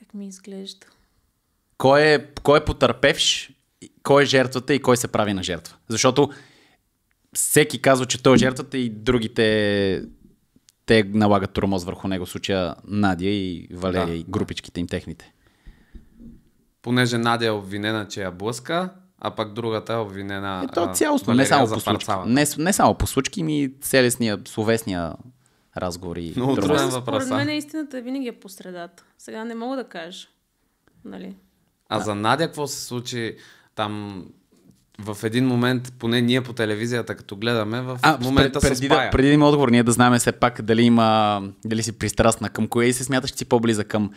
Как ми изглежда? Кой е, кой е потърпевш, кой е жертвата и кой се прави на жертва? Защото всеки казва, че той е жертвата и другите те налагат тормоз върху него, в случая Надя и Валерия да. и групичките им техните. Понеже Надя е обвинена, че я блъска, а пък другата е обвинена. Е, то цялостно, не само, по не, не само по случки, ми целесния, словесния разговор и тормоз. труден въпрос. Според мен истината е винаги е по средата. Сега не мога да кажа. Нали? А да. за Надя какво се случи там в един момент, поне ние по телевизията, като гледаме, в а, момента пред, преди, да, преди да има отговор, ние да знаем все пак дали, има, дали си пристрастна към кое и се смяташ, че си по-близа към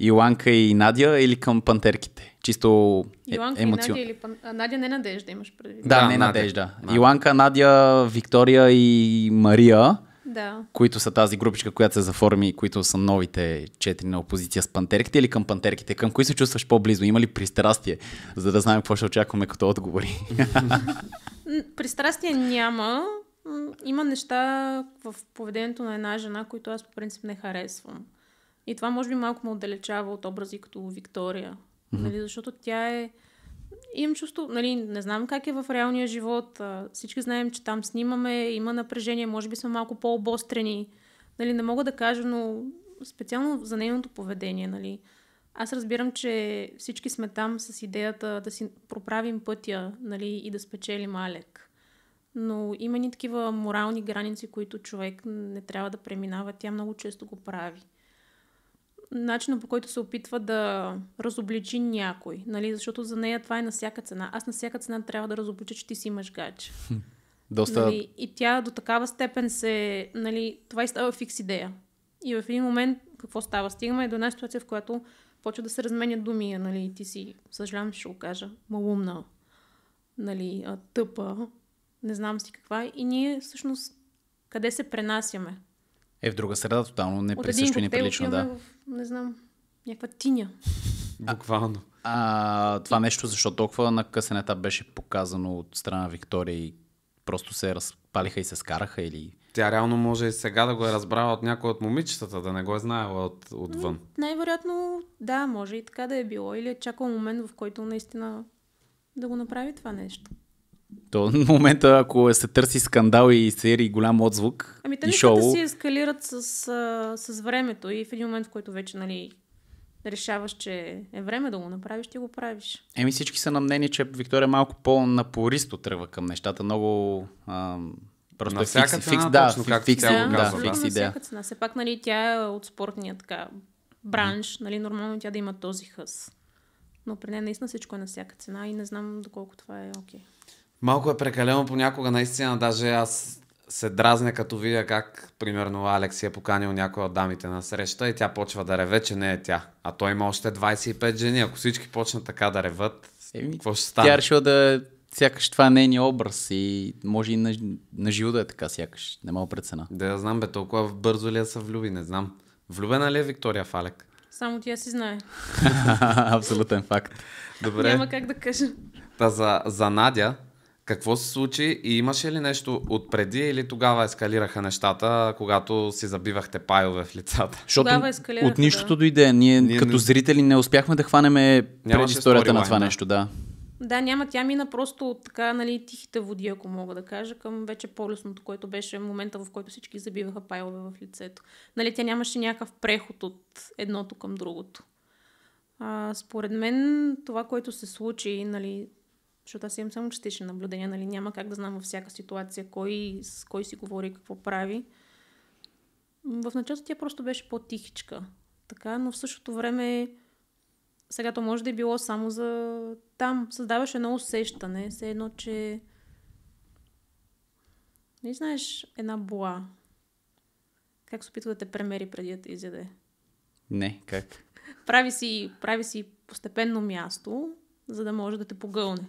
Иланка и Надя или към пантерките? Чисто е, емоционално. И Надя, или пан... Надя не Надежда имаш преди Да, да не Надежда. Надя. Надя, Виктория и Мария да. които са тази групичка, която се заформи и които са новите четири на опозиция с пантерките или към пантерките? Към кои се чувстваш по-близо? Има ли пристрастие, за да знаем какво ще очакваме като отговори? пристрастие няма. Има неща в поведението на една жена, които аз по принцип не харесвам. И това може би малко ме отдалечава от образи като Виктория. Mm-hmm. Нали, защото тя е имам чувство, нали, не знам как е в реалния живот. Всички знаем, че там снимаме, има напрежение, може би сме малко по-обострени. Нали, не мога да кажа, но специално за нейното поведение, нали. Аз разбирам, че всички сме там с идеята да си проправим пътя, нали, и да спечелим Алек. Но има ни такива морални граници, които човек не трябва да преминава. Тя много често го прави начина по който се опитва да разобличи някой, нали? Защото за нея това е на всяка цена. Аз на всяка цена трябва да разоблича, че ти си имаш гач. Доста... Нали? И тя до такава степен се... Нали, това и става фикс идея. И в един момент какво става? Стигаме до една ситуация, в която почва да се разменят думи, нали, ти си, съжалявам, ще го кажа, малумна, нали, тъпа, не знам си каква. И ние всъщност къде се пренасяме? Е, в друга среда тотално не неприсъщо и неприлично, да. В, не знам, някаква тиня. Буквално. А, това нещо, защо толкова на късен етап беше показано от страна Виктория и просто се разпалиха и се скараха или... Тя реално може и сега да го е разбрала от някой от момичетата, да не го е знаела от, отвън. Най-вероятно, да, може и така да е било. Или е чакал момент, в който наистина да го направи това нещо. То на момента, ако се търси скандал и серии голям отзвук ами, и шоу... си ескалират с, с времето и в един момент, в който вече нали, решаваш, че е време да го направиш, ти го правиш. Еми всички са на мнение, че Виктория е малко по-напористо тръгва към нещата. Много... Ам... Просто на е фикс, цена, фикс, да, точно, фикс, фикс, да, да, фикс да. идея. Цена. Все пак, нали, тя е от спортния така бранш, нали, нормално тя да има този хъс. Но при нея наистина всичко е на всяка цена и не знам доколко това е окей. Okay. Малко е прекалено понякога, наистина, даже аз се дразня като видя как, примерно, Алекс е поканил някоя от дамите на среща и тя почва да реве, че не е тя. А той има още 25 жени. Ако всички почнат така да реват, Еми, какво ще стане? Тя решила да сякаш това е нейния образ и може и на, на живо да е така, сякаш. Не мога прецена. Да, я знам, бе, толкова бързо ли я е са влюби, не знам. Влюбена ли е Виктория Фалек? Само тя си знае. Абсолютен факт. Добре. Няма как да кажа. Та за, за Надя, какво се случи и имаше ли нещо отпреди или тогава ескалираха нещата, когато си забивахте пайове в лицата? Защото от нищото да. дойде. Ние, Ние като не... зрители не успяхме да хванеме предисторията на това да. нещо. Да. Да, няма. Тя мина просто от така, нали, тихите води, ако мога да кажа, към вече полюсното, което беше момента, в който всички забиваха пайове в лицето. Нали, тя нямаше някакъв преход от едното към другото. А, според мен това, което се случи, нали, защото аз имам само частични наблюдения, нали? Няма как да знам във всяка ситуация кой, с кой си говори, и какво прави. В началото тя просто беше по-тихичка. Така, но в същото време сега то може да е било само за там. Създаваше едно усещане, все едно, че не знаеш една бола. Как се опитва да те премери преди да те изяде? Не, как? прави, си, прави си постепенно място за да може да те погълне.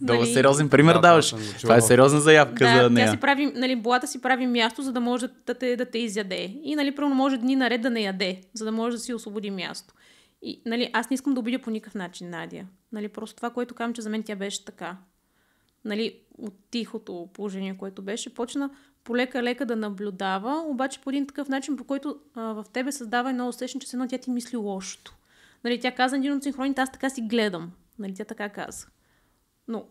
Долу нали... сериозен пример да, даваш. Да, Това е сериозна заявка да, за нея. Тя си прави, нали, болата си прави място, за да може да те, да те изяде. И, нали, първо може дни наред да не яде, за да може да си освободи място. И, нали, аз не искам да обидя по никакъв начин Надя. Нали, просто това, което казвам, че за мен тя беше така. Нали, от тихото положение, което беше, почна полека-лека да наблюдава, обаче по един такъв начин, по който а, в тебе създава едно усещане, че едно тя ти мисли лошото. Нали, тя каза един от синхроните, аз така си гледам. Нали, тя така каза. Но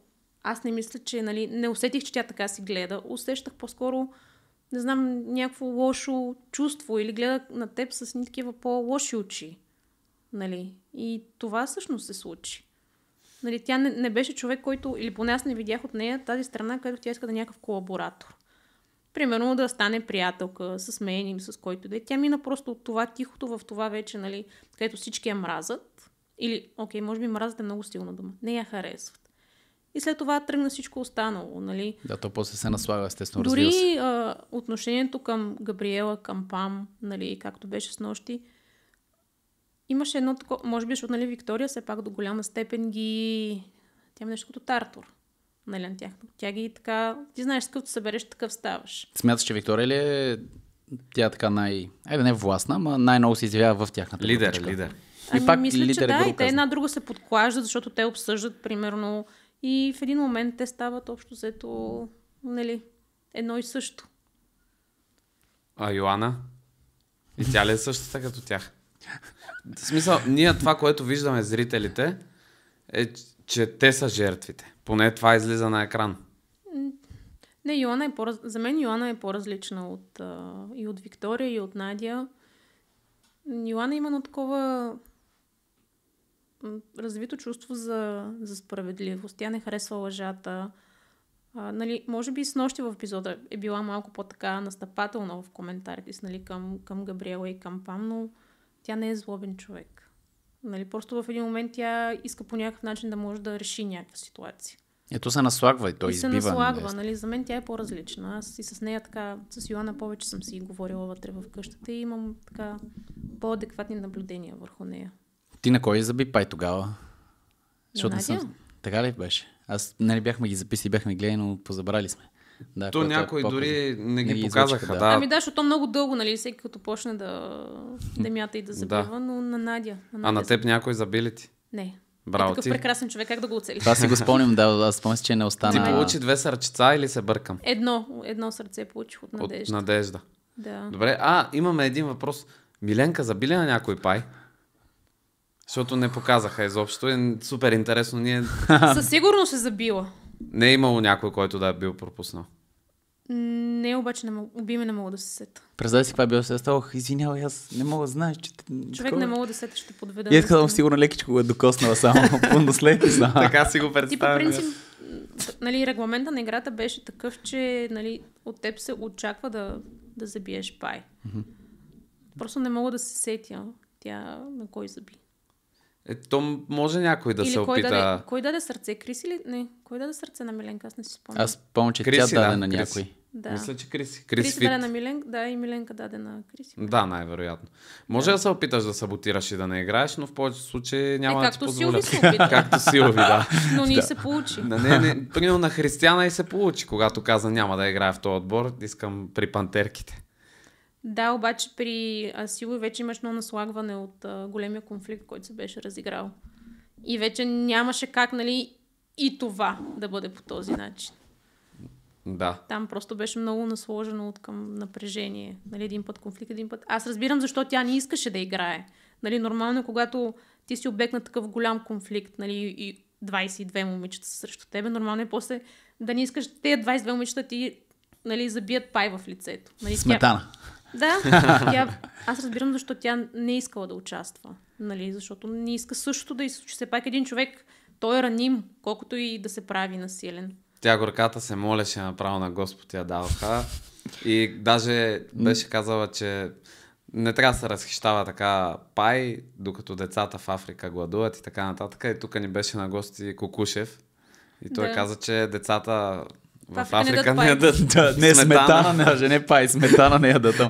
аз не мисля, че нали, не усетих, че тя така си гледа. Усещах по-скоро, не знам, някакво лошо чувство или гледах на теб с ни такива по-лоши очи. Нали? И това всъщност се случи. Нали, тя не, не беше човек, който, или поне аз не видях от нея тази страна, където тя иска да е някакъв колаборатор примерно да стане приятелка с мен или с който да е. Тя мина просто от това тихото в това вече, нали, където всички я мразат. Или, окей, може би мразат е много силна дума. Не я харесват. И след това тръгна всичко останало, нали? Да, то после се наслага, естествено, Дори се. А, отношението към Габриела, към Пам, нали, както беше с нощи, имаше едно такова, може би, защото, нали, Виктория все пак до голяма степен ги... Тя е нещо като Тартур нали, на тях. Тя ги така... Ти знаеш, като събереш, такъв ставаш. Смяташ, че Виктория ли е тя е така най... Айде не властна, но най-много се изявява в тяхната Лидер, групичка. Нали? лидер. Ами, и пак мисля, лидер че да, и те една друга се подклаждат, защото те обсъждат, примерно, и в един момент те стават общо взето, нали, едно и също. А Йоана? И тя ли е същата като тях? В смисъл, ние това, което виждаме зрителите, е, че те са жертвите. Поне това излиза на екран. Не, Йоана е по За мен Йоана е по-различна от, а, и от Виктория, и от Надя. Йоана има на такова развито чувство за, за справедливост. Тя не харесва лъжата. А, нали, може би с нощи в епизода е била малко по-така настъпателна в коментарите нали, към, към Габриела и към Пам, но тя не е злобен човек. Нали, просто в един момент тя иска по някакъв начин да може да реши някаква ситуация. Ето се наслагва и той и избива. се наслагва, нали? нали? За мен тя е по-различна. Аз и с нея така, с Йоанна повече съм си говорила вътре в къщата и имам така по-адекватни наблюдения върху нея. Ти на кой заби пай тогава? Защото не съм... Така ли беше? Аз, нали бяхме ги записали, бяхме гледали, но позабрали сме. Да, то е някои е дори не ги, не ги показаха. Да. Ами да, защото много дълго, нали, всеки като почне да, да мята и да забива, да. но на Надя. На Надя а на теб забива. някой забили ти? Не. Е Браво е такъв ти. прекрасен човек, как да го оцелиш? Това си го спомням, да, да, спомням че не остана. Ти получи две сърчеца или се бъркам? Едно, едно сърце получих от Надежда. От Надежда. Да. Добре, а, имаме един въпрос. Миленка заби ли на някой пай? Защото не показаха изобщо. Е супер интересно. Ние... Със сигурност е забила. Не е имало някой, който да е бил пропуснал. Не, обаче не мога, уби ме не мога да се сета. Представи си каква била се стала. Извинявай, аз не мога, знаеш, че... Човек такова... не е. мога да сета, ще подведа. И искам сигурно лекичко го е докоснала само пълноследница. така си го представя. Ти по принцип, нали, регламента на играта беше такъв, че нали, от теб се очаква да, да забиеш пай. Просто не мога да се сетя тя на кой заби. Е, то може някой да или се кой опита. Даде, кой даде сърце? Крис или не? Кой даде сърце на Миленка? Аз не си спомням. Аз помня, че Криси, тя даде да, на някой. Да. Мисля, че Криси. Крис, Крис даде на Миленка, да, и Миленка даде на Криси. Да, най-вероятно. Може да. да се опиташ да саботираш и да не играеш, но в повечето случаи е, няма е, да ти позволя. Силови се както Силови, да. Но ни да. се получи. Да, не, не, примерно на Християна и се получи, когато каза няма да играе в този отбор, искам при пантерките. Да, обаче при Асило вече имаш много наслагване от а, големия конфликт, който се беше разиграл. И вече нямаше как, нали, и това да бъде по този начин. Да. Там просто беше много насложено от към напрежение. Нали, един път конфликт, един път. Аз разбирам защо тя не искаше да играе. Нали, нормално, когато ти си обект на такъв голям конфликт, нали, и 22 момичета са срещу тебе, нормално е после да не искаш те 22 момичета ти нали, забият пай в лицето. Нали, Сметана. Тя... Да, тя, аз разбирам защо тя не е искала да участва. Нали? Защото не иска също да изсучи. Все пак един човек, той е раним, колкото и да се прави насилен. Тя горката се молеше направо на Господ я даваха. И даже беше казала, че не трябва да се разхищава така пай, докато децата в Африка гладуват и така нататък. И тук ни беше на гости Кокушев. И той да. каза, че децата в Африка не ядат да, не, сметана, не, даже не пай, сметана не ядат там.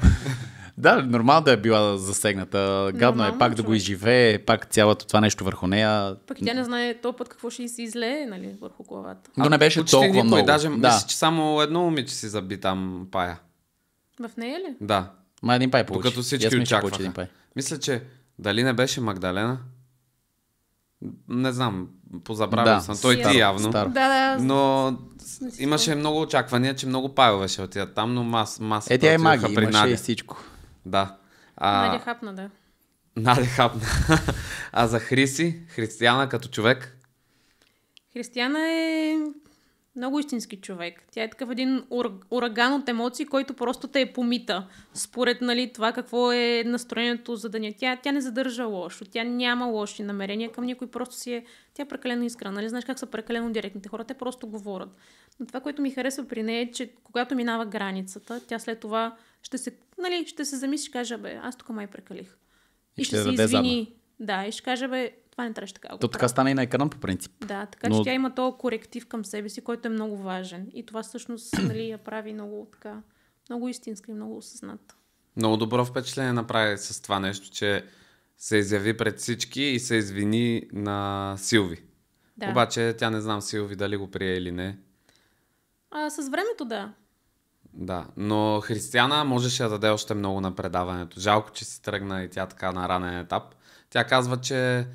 Да, нормално да е била засегната. Гадно е нормално, е пак човек. да го изживее, пак цялото това нещо върху нея. Пък тя не знае то път какво ще си излее, нали, върху главата. Но не беше толкова никой, много. Даже да. мисля, че само едно момиче си заби там пая. В нея ли? Да. Ма един пай получи. Докато всички очакваха. Мисля, че дали не беше Магдалена? Не знам, позабравил да. съм. Той ти явно. Стар. Да, да. Но имаше много очаквания, че много пайлове ще отидат там, но мас, маса Е, тя е маги, при имаше и всичко. Да. А... Надя хапна, да. Надя хапна. а за Хриси, християна като човек? Християна е много истински човек. Тя е такъв един ур- ураган от емоции, който просто те е помита. Според нали, това какво е настроението за деня. Тя, тя не задържа лошо. Тя няма лоши намерения към никой. Просто си е... Тя е прекалено искра. Нали? Знаеш как са прекалено директните хора. Те просто говорят. Но това, което ми харесва при нея е, че когато минава границата, тя след това ще се, нали, ще се замисли, и каже, бе, аз тук май прекалих. И, и ще, ще се извини. Заба. Да, и ще каже, бе, това не трябваше така. То така стана и на екран по принцип. Да, така Но... че тя има този коректив към себе си, който е много важен. И това всъщност нали, я прави много така, много истинска и много осъзната. Много добро впечатление направи с това нещо, че се изяви пред всички и се извини на Силви. Да. Обаче тя не знам Силви дали го прие или не. А, с времето да. Да, но Християна можеше да даде още много на предаването. Жалко, че си тръгна и тя така на ранен етап. Тя казва, че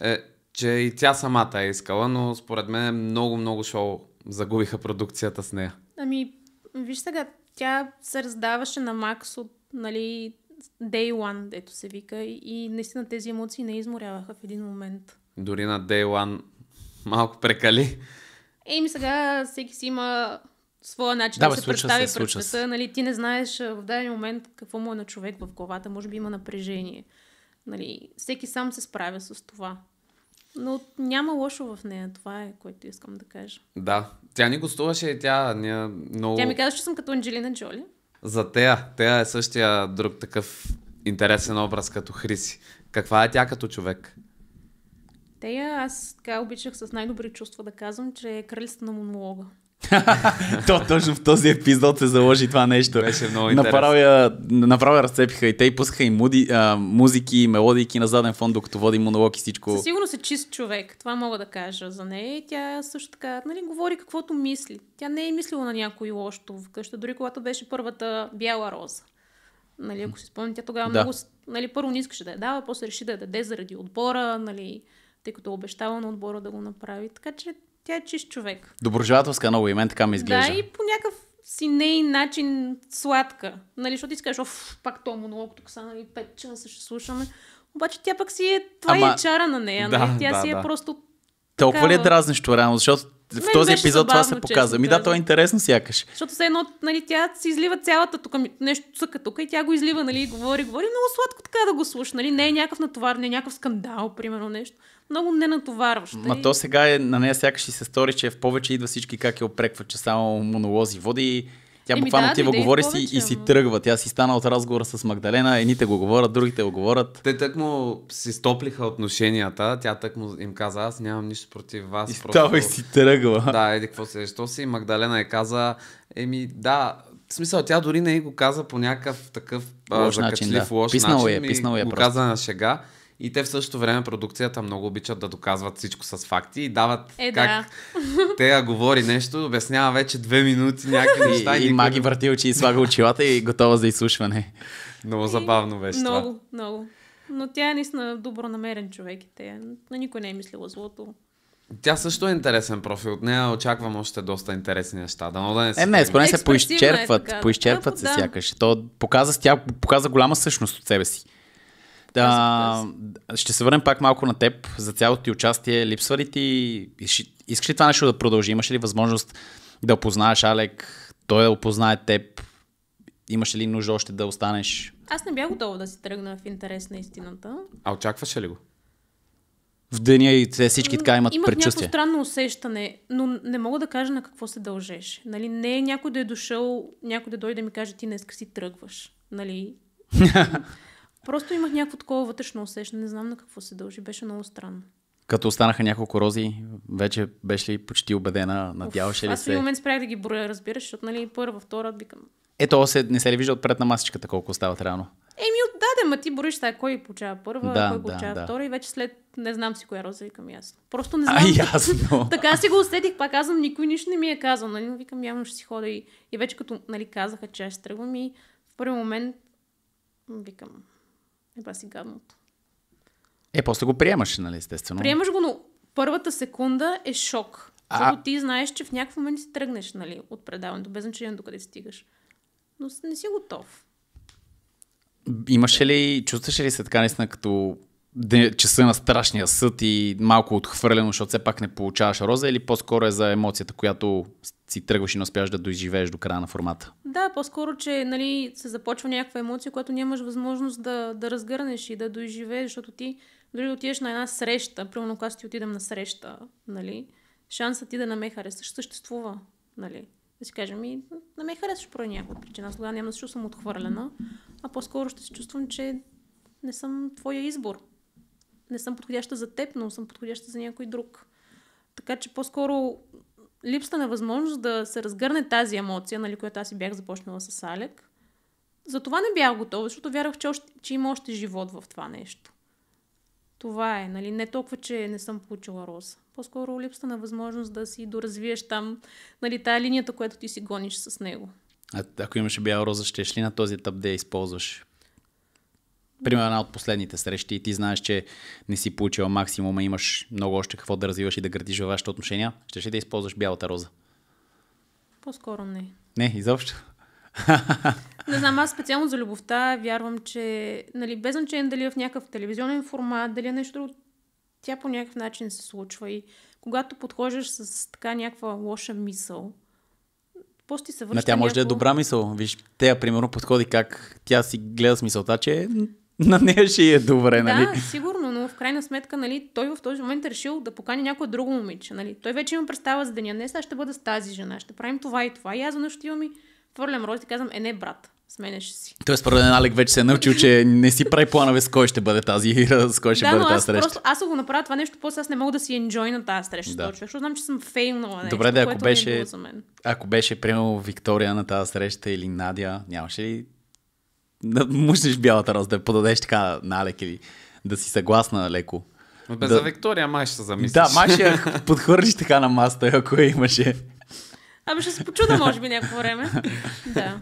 е, че и тя самата е искала, но според мен много-много шоу загубиха продукцията с нея. Ами, виж сега, тя се раздаваше на Макс от, нали, Day One, дето се вика, и наистина тези емоции не изморяваха в един момент. Дори на Day One малко прекали. Еми сега всеки си има своя начин да, да се представи се, пред света. Нали, ти не знаеш в даден момент какво му е на човек в главата. Може би има напрежение. Нали, всеки сам се справя с това. Но няма лошо в нея. Това е, което искам да кажа. Да. Тя ни гостуваше и тя ни много... Тя ми каза, че съм като Анджелина Джоли. За Тея. Тея е същия друг такъв интересен образ като Хриси. Каква е тя като човек? Тея, аз така обичах с най-добри чувства да казвам, че е кралицата на монолога. То точно в този епизод се заложи това нещо. Беше много направя, направя разцепиха и те и пускаха и муди, а, музики, и мелодики на заден фон, докато води монолог и всичко. Със сигурност е чист човек, това мога да кажа за нея. тя също така, нали, говори каквото мисли. Тя не е мислила на някой лошо вкъща, дори когато беше първата бяла роза. Нали, ако си тя тогава да. много, нали, първо не искаше да я дава, после реши да я даде заради отбора, нали, тъй като обещава на отбора да го направи. Така че тя е чист човек. Доброжелателска е много и мен така ми изглежда. Да, и по някакъв си ней начин сладка. Нали, защото ти скажеш, оф, пак то монолог, тук са нали, 5 часа ще слушаме. Обаче тя пък си е, това е Ама... е чара на нея, да, нали? Тя да, си е да. просто Толкова ли е дразнещо реално? Защото в Мен този епизод забавно, това се показва. Ми да, то е интересно сякаш. Защото все едно, нали, тя си излива цялата тук, ами, нещо цъка тук и тя го излива, нали, и говори, говори много сладко така да го слуша, нали, не е някакъв натовар, не е някакъв скандал, примерно нещо. Много не натоварващо. Ма и... Нали. то сега е, на нея сякаш и се стори, че в повече идва всички как я опрекват, че само монолози води тя Еми, буквално да, говори си и си тръгва. Тя си стана от разговора с Магдалена, едните го говорят, другите го говорят. Те тък му си стоплиха отношенията, тя тък му им каза, аз нямам нищо против вас. И просто... става и си тръгва. Да, еди какво се, що си. Магдалена е каза, еми да, в смисъл, тя дори не го каза по някакъв такъв лош а, закачлив, начин, да. лош писнал е, начин. Е, писнало е, го просто. каза на шега. И те в същото време продукцията много обичат да доказват всичко с факти и дават е, как да. те говори нещо, обяснява вече две минути някакви неща. И, и, и маги върти очи и слага очилата и готова за изслушване. Много забавно беше много, това. Много, много. Но тя е наистина добронамерен човек. и Те, на никой не е мислила злото. Тя също е интересен профил. От нея очаквам още доста интересни неща. Дано да не се. Е, не, според се е поизчерпват. Е поизчерпват да, се да. сякаш. То показа, тя показа голяма същност от себе си. Да, ще се върнем пак малко на теб за цялото ти участие. Липсва ли ти, искаш ли това нещо да продължи? Имаш ли възможност да опознаеш Алек, той да опознае теб? Имаш ли нужда още да останеш? Аз не бях готова да си тръгна в интерес на истината. А очакваше ли го? в деня и те всички така имат Имах предчувствие. Имах странно усещане, но не мога да кажа на какво се дължеш. Нали, не е някой да е дошъл, някой да дойде да ми каже, ти днес си тръгваш. Нали? Просто имах някакво такова вътрешно усещане, не знам на какво се дължи, беше много странно. Като останаха няколко рози, вече беше ли почти убедена, надяваше ли аз се? Аз в момент спрях да ги броя, разбираш, защото нали, първа, втора, викам. Ето, се, не се ли вижда отпред на масичката колко остават рано. Еми, отдаде, ма ти бориш тая, кой получава първа, да, кой получава да, втора и вече след не знам си коя роза, викам ясно. Просто не знам. А, ясно. така си го усетих, пак казвам, никой нищо не ми е казал, нали, викам, явно ще си хода и, и вече като нали, казаха, че аз ще тръгвам и в първи момент викам, еба си гадното. Е, после го приемаш, нали, естествено. Приемаш го, но първата секунда е шок. А... Защото ти знаеш, че в някакъв момент си тръгнеш, нали, от предаването, без значение до къде стигаш. Но не си готов. Имаше ли, чувстваше ли се така наистина като часа на страшния съд и малко отхвърлено, защото все пак не получаваш роза или по-скоро е за емоцията, която си тръгваш и не успяваш да доживееш до края на формата? Да, по-скоро, че нали, се започва някаква емоция, която нямаш възможност да, да разгърнеш и да доживееш, защото ти дори да отидеш на една среща, примерно когато ти отидем на среща, нали, шансът ти да не ме харесаш съществува. Нали. Да си кажем, и не ме харесваш по някаква причина. Аз тогава няма да се чувствам отхвърлена, а по-скоро ще се чувствам, че не съм твоя избор не съм подходяща за теб, но съм подходяща за някой друг. Така че по-скоро липсата на възможност да се разгърне тази емоция, нали, която аз си бях започнала с Алек, за това не бях готова, защото вярвах, че, още, че има още живот в това нещо. Това е, нали, не толкова, че не съм получила роза. По-скоро липсата на възможност да си доразвиеш там, нали, тая линията, която ти си гониш с него. А ако имаше бяла роза, ще ли на този етап да я използваш? примерно една от последните срещи и ти знаеш, че не си получила максимума, имаш много още какво да развиваш и да градиш във вашите отношения, ще ще да използваш бялата роза? По-скоро не. Не, изобщо. Не знам, аз специално за любовта вярвам, че нали, без значение дали е в някакъв телевизионен формат, дали е нещо, друго, тя по някакъв начин се случва. И когато подхождаш с така някаква лоша мисъл, после се връща. Но тя може някакво... да е добра мисъл. Виж, тя примерно подходи как тя си гледа с мисълта, че на нея ще е добре, нали? Да, сигурно, но в крайна сметка, нали, той в този момент е решил да покани някоя друго момиче, нали? Той вече има представа за деня, днес аз ще бъда с тази жена, ще правим това и това. И аз за ще имам и хвърлям рози и казвам, е не, брат, сменеш си. Тоест, според мен Алек вече се е научил, че не си прави планове с кой ще бъде тази, с кой ще да, бъде тази аз среща. Просто, аз го направя това нещо, после аз не мога да си енджой на тази среща. Да. Точно, защото знам, че съм фейлнала. Нещо, Добре, да, е ако беше, е ако беше, приемал Виктория на тази среща или Надя, нямаше ли да бялата роза, да я подадеш така Алек или да си съгласна леко. Бе, да... за Виктория май ще се замислиш. Да, май ще я подхвърлиш така на маста, ако я имаше. Абе ще се почуда, може би, някакво време. да.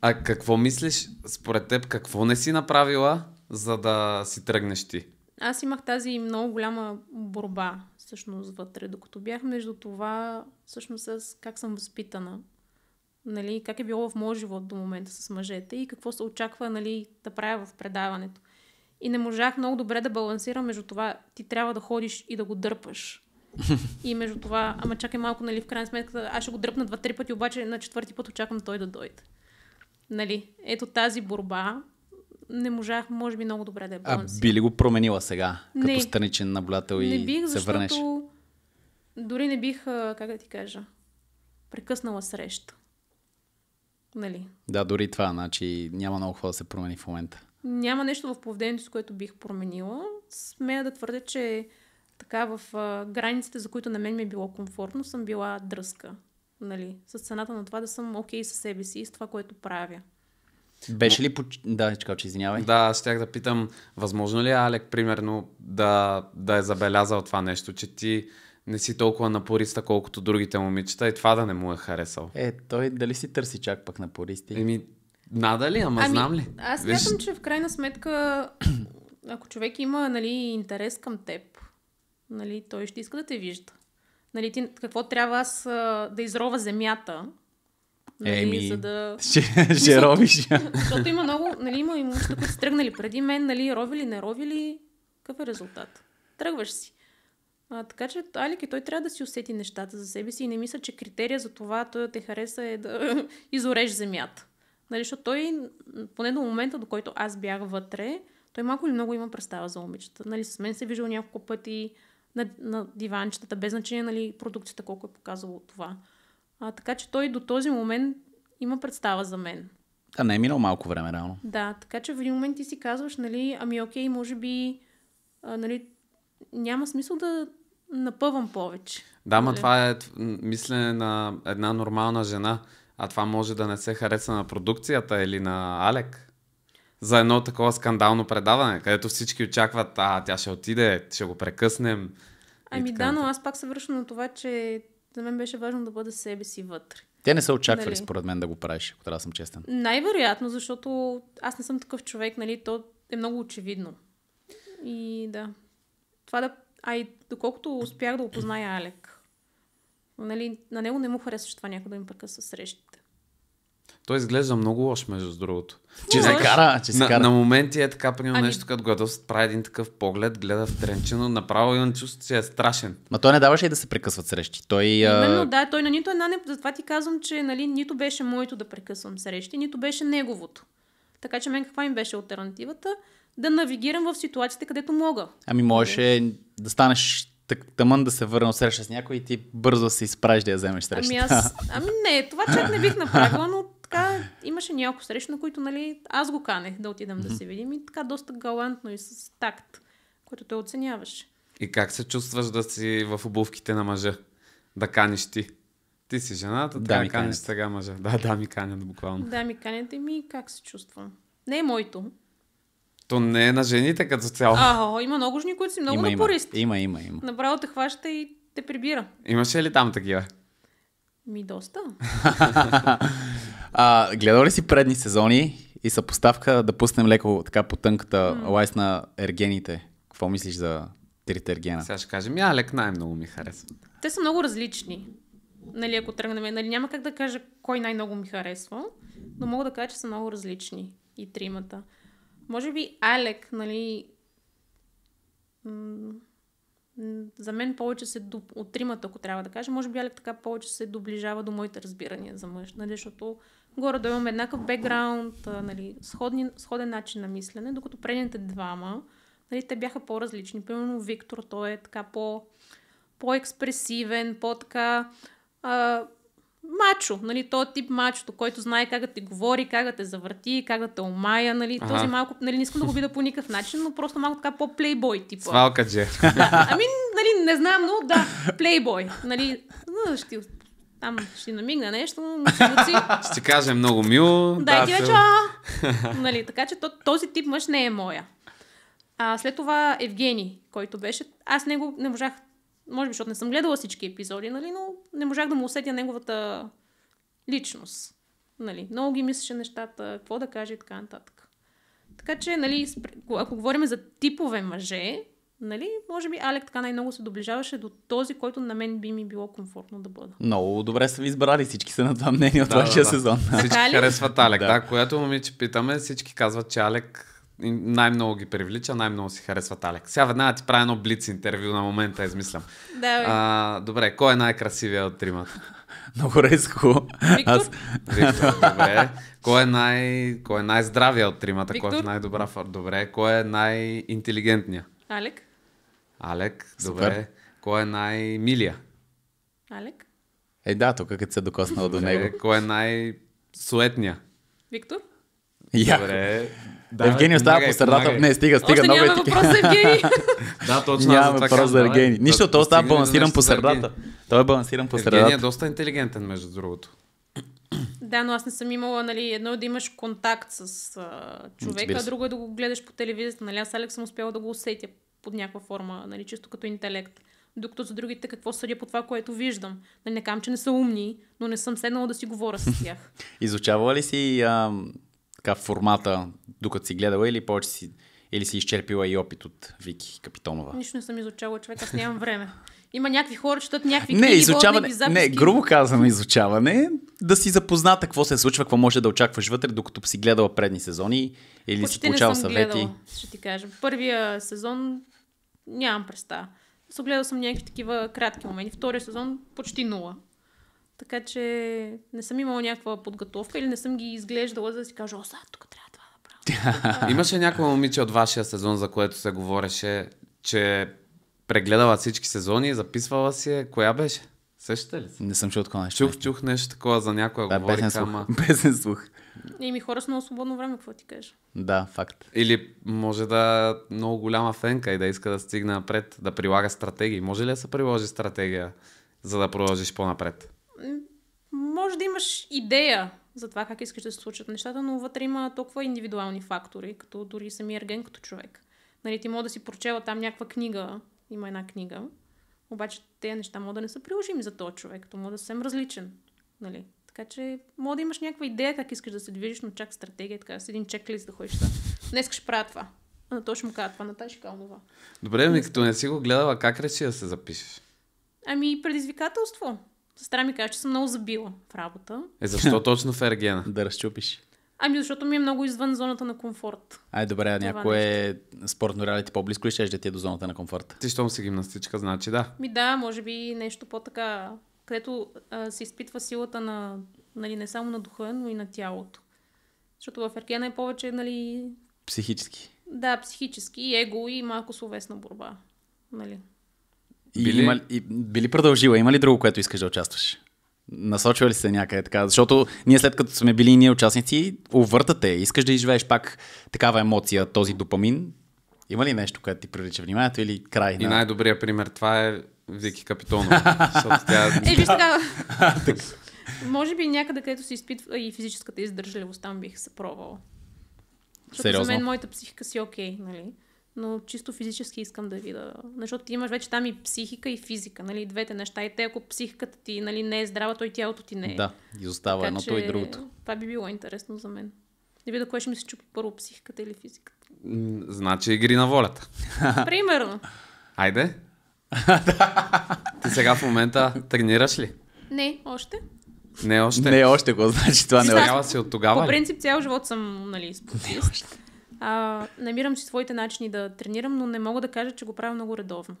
А какво мислиш, според теб, какво не си направила, за да си тръгнеш ти? Аз имах тази много голяма борба, всъщност, вътре, докато бях между това, всъщност, с как съм възпитана нали, как е било в моят живот до момента с мъжете и какво се очаква нали, да правя в предаването. И не можах много добре да балансирам между това, ти трябва да ходиш и да го дърпаш. И между това, ама чакай малко, нали, в крайна сметка, аз ще го дръпна два-три пъти, обаче на четвърти път очаквам той да дойде. Нали, ето тази борба не можах, може би, много добре да я балансирам. А би ли го променила сега, като не, страничен наблюдател и не бих, се върнеш? Дори не бих, как да ти кажа, прекъснала среща. Нали? Да, дори това. Значи няма много какво да се промени в момента. Няма нещо в поведението, с което бих променила. Смея да твърдя, че така в а, границите, за които на мен ми е било комфортно, съм била дръзка. Нали? С цената на това да съм окей okay със себе си и с това, което правя. Беше ли... По... Да, чекал, че извинявай. Да, щях да питам, възможно ли е, Алек, примерно, да, да е забелязал това нещо, че ти не си толкова напориста, колкото другите момичета и това да не му е харесал. Е, той дали си търси чак пък напористи? Еми, нада ли, ама ами, знам ли? Аз смятам, Виж... че в крайна сметка, ако човек има нали, интерес към теб, нали, той ще иска да те вижда. Нали, ти, какво трябва аз да изрова земята, Нали, Еми, за да... Ще, ще ровиш. Защото има много, нали, има и които са тръгнали преди мен, нали, ровили, не ровили, какъв е резултат? Тръгваш си. А, така че Алик и той трябва да си усети нещата за себе си и не мисля, че критерия за това той да те хареса е да изореш земята. Нали, защото той, поне до момента, до който аз бях вътре, той малко или много има представа за момичета. Нали, с мен се е виждал няколко пъти на, на диванчетата, без значение нали, продукцията колко е показала това. А, така че той до този момент има представа за мен. Да, не е минало малко време, реално. Да, така че в един момент ти си казваш, нали, ами окей, може би, а, нали, няма смисъл да напъвам повече. Да, ма нали? това е мислене на една нормална жена, а това може да не се хареса на продукцията или на Алек. За едно такова скандално предаване, където всички очакват, а тя ще отиде, ще го прекъснем. Ами да, но аз пак се връщам на това, че за мен беше важно да бъда себе си вътре. Те не са очаквали, нали? според мен, да го правиш, ако трябва да съм честен. Най-вероятно, защото аз не съм такъв човек, нали, то е много очевидно. И да. Това да а и доколкото успях да опозная Алек, нали, на него не му харесваше това някой да им прекъсва срещите. Той изглежда много лош, между другото. Че се кара, че се на, кара. На моменти е така, примерно ами... нещо, като готов прави един такъв поглед, гледа в тренчено, направо имам чувство, че е страшен. Ма той не даваше и да се прекъсват срещи. Той, Именно, да, той на нито една не... Затова ти казвам, че нали, нито беше моето да прекъсвам срещи, нито беше неговото. Така че мен каква им беше альтернативата? да навигирам в ситуациите, където мога. Ами можеше да станеш тъмън да се върна среща с някой и ти бързо се изправиш да я вземеш среща. Ами, аз, ами не, това чак не бих направила, но така имаше няколко срещи, на които нали, аз го канех да отидам mm-hmm. да се видим и така доста галантно и с такт, който той оценяваше. И как се чувстваш да си в обувките на мъжа? Да каниш ти? Ти си жената, да, ми каниш сега мъжа. Да, да ми канят буквално. Да ми канят и ми как се чувствам. Не е моето. То не е на жените като цяло. А, има много жени, които си много има, напористи. Има, има, има. Направо те хваща и те прибира. Имаше ли там такива? Ми доста. а, гледал ли си предни сезони и съпоставка да пуснем леко така по тънката лайс на ергените? Какво мислиш за трите ергена? Сега ще кажем, я лек най-много ми харесва. Те са много различни. Нали, ако тръгнем, нали, няма как да кажа кой най-много ми харесва, но мога да кажа, че са много различни и тримата. Може би Алек, нали, за мен повече се от тримата, ако трябва да кажа, може би Алек така повече се доближава до моите разбирания за мъж, нали, защото горе да имаме еднакъв бекграунд, нали, сходни, сходен начин на мислене, докато предните двама, нали, те бяха по-различни. Примерно Виктор, той е така по, по-експресивен, по-така а, мачо, нали, то е тип мачото, който знае как да ти говори, как да те завърти, как да те омая, нали, ага. този малко, нали, не искам да го видя по никакъв начин, но просто малко така по-плейбой типа. Свалка дже. Да, ами, нали, не знам, но да, плейбой, нали, ну, ще там ще намигна нещо, но звучи. Ще каже много мило. Дай да ти вече. нали, така че този тип мъж не е моя. А, след това Евгений, който беше. Аз него не можах може би, защото не съм гледала всички епизоди, нали, но не можах да му усетя неговата личност. Нали, много ги мислеше нещата, какво да каже и така нататък. Така че, нали, ако говорим за типове мъже, нали, може би Алек така най-много се доближаваше до този, който на мен би ми било комфортно да бъда. Много добре са ви избрали, всички са на това мнение от да, вашия да, да. сезон. Всички харесват Алек, да. да, която момиче питаме, всички казват, че Алек най-много ги привлича, най-много си харесват Алек. Сега веднага ти правя едно блиц интервю на момента, измислям. Да, а, добре, кой е най-красивия от тримата? Много резко. Виктор? Аз... Виктор, добре. Кой е, най... кой е най-здравия от тримата? Виктор? Кой е най-добра? Добре. Кой е най-интелигентния? Алек. Алек, добре. Супер. Кой е най-милия? Алек. Е, да, тук като се е докоснал до него. Кой е най-суетния? Виктор. Добре. Да, Евгений остава по средата. Не, стига, стига. Още много нямаме въпрос за Евгений. да, точно. Нямаме въпрос за Евгений. Нищо, той остава балансиран по средата. Той е балансиран по средата. Евгений е доста интелигентен, между другото. Да, но аз не съм имала, нали, едно е да имаш контакт с а, човека, а друго е да го гледаш по телевизията. Нали, аз Алекс съм успяла да го усетя под някаква форма, нали, чисто като интелект. Докато за другите какво съдя по това, което виждам. Нали, не кам, че не са умни, но не съм седнала да си говоря с тях. Изучавала ли си а, така формата, докато си гледала или повече си или си изчерпила и опит от Вики Капитонова? Нищо не съм изучавала, човек, аз нямам време. Има някакви хора, четат някакви не, книги, изучаване, записки. Не, грубо казано изучаване, да си запозната какво се случва, какво може да очакваш вътре, докато си гледала предни сезони или Почти си получава съвети. Гледала, ще ти кажа. Първия сезон нямам представа. Съгледал съм някакви такива кратки моменти. Втория сезон почти нула. Така че не съм имала някаква подготовка или не съм ги изглеждала, за да си кажа, о, сега тук трябва това да правя. Имаше някоя момиче от вашия сезон, за което се говореше, че прегледала всички сезони и записвала си е. Коя беше? Сещате ли си? Не съм чул такова нещо. Чух, чух нещо такова за някоя да, говори кама. Безен слух. ми хора с много свободно време, какво ти кажеш? Да, факт. Или може да е много голяма фенка и да иска да стигне напред, да прилага стратегии. Може ли да се приложи стратегия, за да продължиш по-напред? може да имаш идея за това как искаш да се случат нещата, но вътре има толкова индивидуални фактори, като дори самия Ерген като човек. Нали, ти мога да си прочела там някаква книга, има една книга, обаче тези неща могат да не са приложими за този човек, то може да е съвсем различен. Нали? Така че може да имаш някаква идея как искаш да се движиш, но чак стратегия, така с един чеклист да ходиш. Днес ще правя това. А на точно му казва, това, на тази Добре, ми като не си го гледала, как реши да се запишеш? Ами предизвикателство. Сестра ми каза, че съм много забила в работа. Е, защо точно в Ергена? да разчупиш. Ами защото ми е много извън зоната на комфорт. Ай, добре, а някое нещо. спортно реалити по-близко ли ще ти е до зоната на комфорт? Ти щом си гимнастичка, значи да. Ми да, може би нещо по-така, където а, се изпитва силата на, нали, не само на духа, но и на тялото. Защото в Ергена е повече, нали... Психически. Да, психически, его и малко словесна борба. Нали? И, били... Има, и, били продължила? Има ли друго, което искаш да участваш? Насочва ли се някъде така? Защото ние след като сме били ние участници, увъртате, искаш да изживееш пак такава емоция, този допамин. Има ли нещо, което ти привлича вниманието или край? На... И най-добрият пример това е Вики Капитон. Е, виж така. Може би някъде, където се изпитва и физическата издържливост, там бих се пробвала. Защото Сериозно? за мен моята психика си е окей, нали? но чисто физически искам да видя. Защото ти имаш вече там и психика, и физика, нали, двете неща. И те, ако психиката ти нали, не е здрава, то и тялото ти не е. Да, изостава остава едното че... и другото. Това би било интересно за мен. Да видя кое ще ми се чупи първо, психиката или физиката. Значи игри на волята. Примерно. Айде. ти сега в момента тренираш ли? Не, още. Не още. Не още, го значи това не. Сега си от тогава. По принцип цял живот съм, нали, спортист. А, намирам си своите начини да тренирам, но не мога да кажа, че го правя много редовно.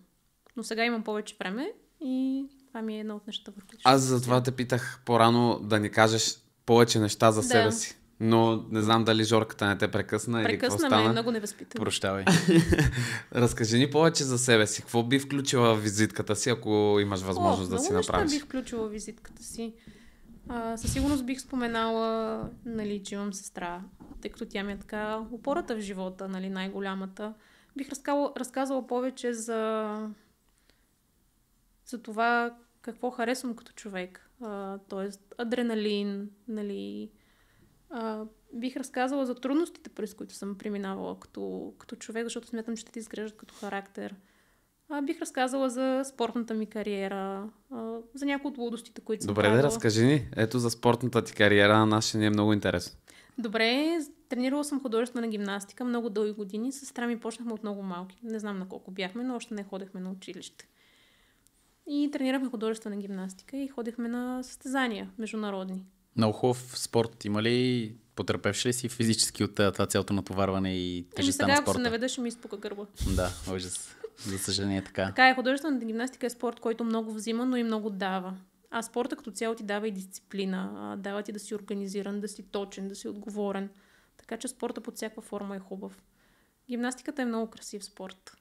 Но сега имам повече време и това ми е едно от нещата, върху които Аз затова те питах по-рано да ни кажеш повече неща за да. себе си. Но не знам дали Жорката не те прекъсна, прекъсна или ме, стана. много невъзпитано. Прощавай. Разкажи ни повече за себе си. Какво би включила визитката си, ако имаш възможност О, да си направиш? Много бих включила визитката си. А, със сигурност бих споменала, нали, че имам сестра, тъй като тя ми е така опората в живота, нали, най-голямата. Бих разказала, разказала повече за, за това какво харесвам като човек. Т.е. адреналин, нали, а, бих разказала за трудностите, през които съм преминавала като, като човек, защото смятам, че те ти изграждат като характер – а, бих разказала за спортната ми кариера, а, за някои от лудостите, които съм Добре, да разкажи ни. Ето за спортната ти кариера на нас ще ни е много интересно. Добре, тренирала съм художествена гимнастика много дълги години. С сестра ми почнахме от много малки. Не знам на колко бяхме, но още не ходехме на училище. И тренирахме художествена гимнастика и ходихме на състезания международни. Много хубав спорт. Има ли Потърпевш ли си физически от това цялото натоварване и ами тежестта на спорта? Сега, ако се наведеш, ще ми изпука гърба. Да, ужас. За съжаление така. Така е, художествената гимнастика е спорт, който много взима, но и много дава. А спорта като цяло ти дава и дисциплина, дава ти да си организиран, да си точен, да си отговорен. Така че спорта под всяка форма е хубав. Гимнастиката е много красив спорт.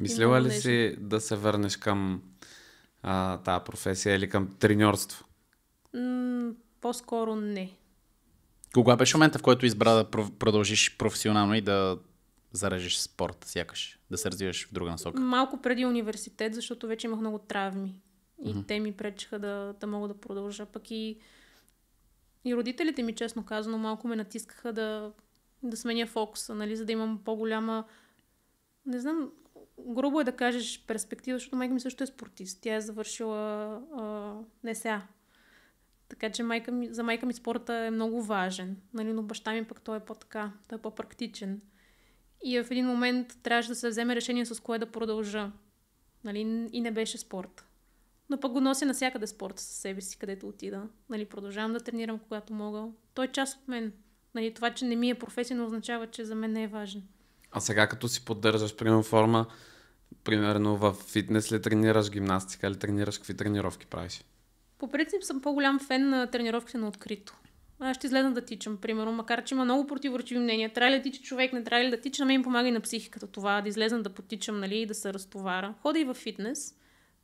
Мислила ли си да се върнеш към а, тази професия или към треньорство? по-скоро не. Кога беше момента, в който избра да продължиш професионално и да зарежеш спорт, сякаш, да се развиваш в друга насока? Малко преди университет, защото вече имах много травми. И mm-hmm. те ми пречеха да, да мога да продължа. Пък и, и родителите ми, честно казано, малко ме натискаха да, да сменя фокуса, нали, за да имам по-голяма... Не знам, грубо е да кажеш перспектива, защото майка ми също е спортист. Тя е завършила а, не сега. Така че майка ми, за майка ми спорта е много важен. Нали, но баща ми пък той е по-така, той е по-практичен. И в един момент трябваше да се вземе решение с кое да продължа. Нали? И не беше спорт. Но пък го нося навсякъде спорта със себе си, където отида. Нали? Продължавам да тренирам, когато мога. Той е част от мен. Нали? Това, че не ми е професия, не означава, че за мен не е важен. А сега, като си поддържаш, примерно, форма, примерно в фитнес ли тренираш гимнастика, ли тренираш, какви тренировки правиш? По принцип съм по-голям фен на тренировките на открито аз ще излезна да тичам, примерно, макар че има много противоречиви мнения. Трябва ли да тича човек, не трябва ли да тича, на им помага и на психиката това, да излезна да потичам, нали, и да се разтовара. Хода и в фитнес,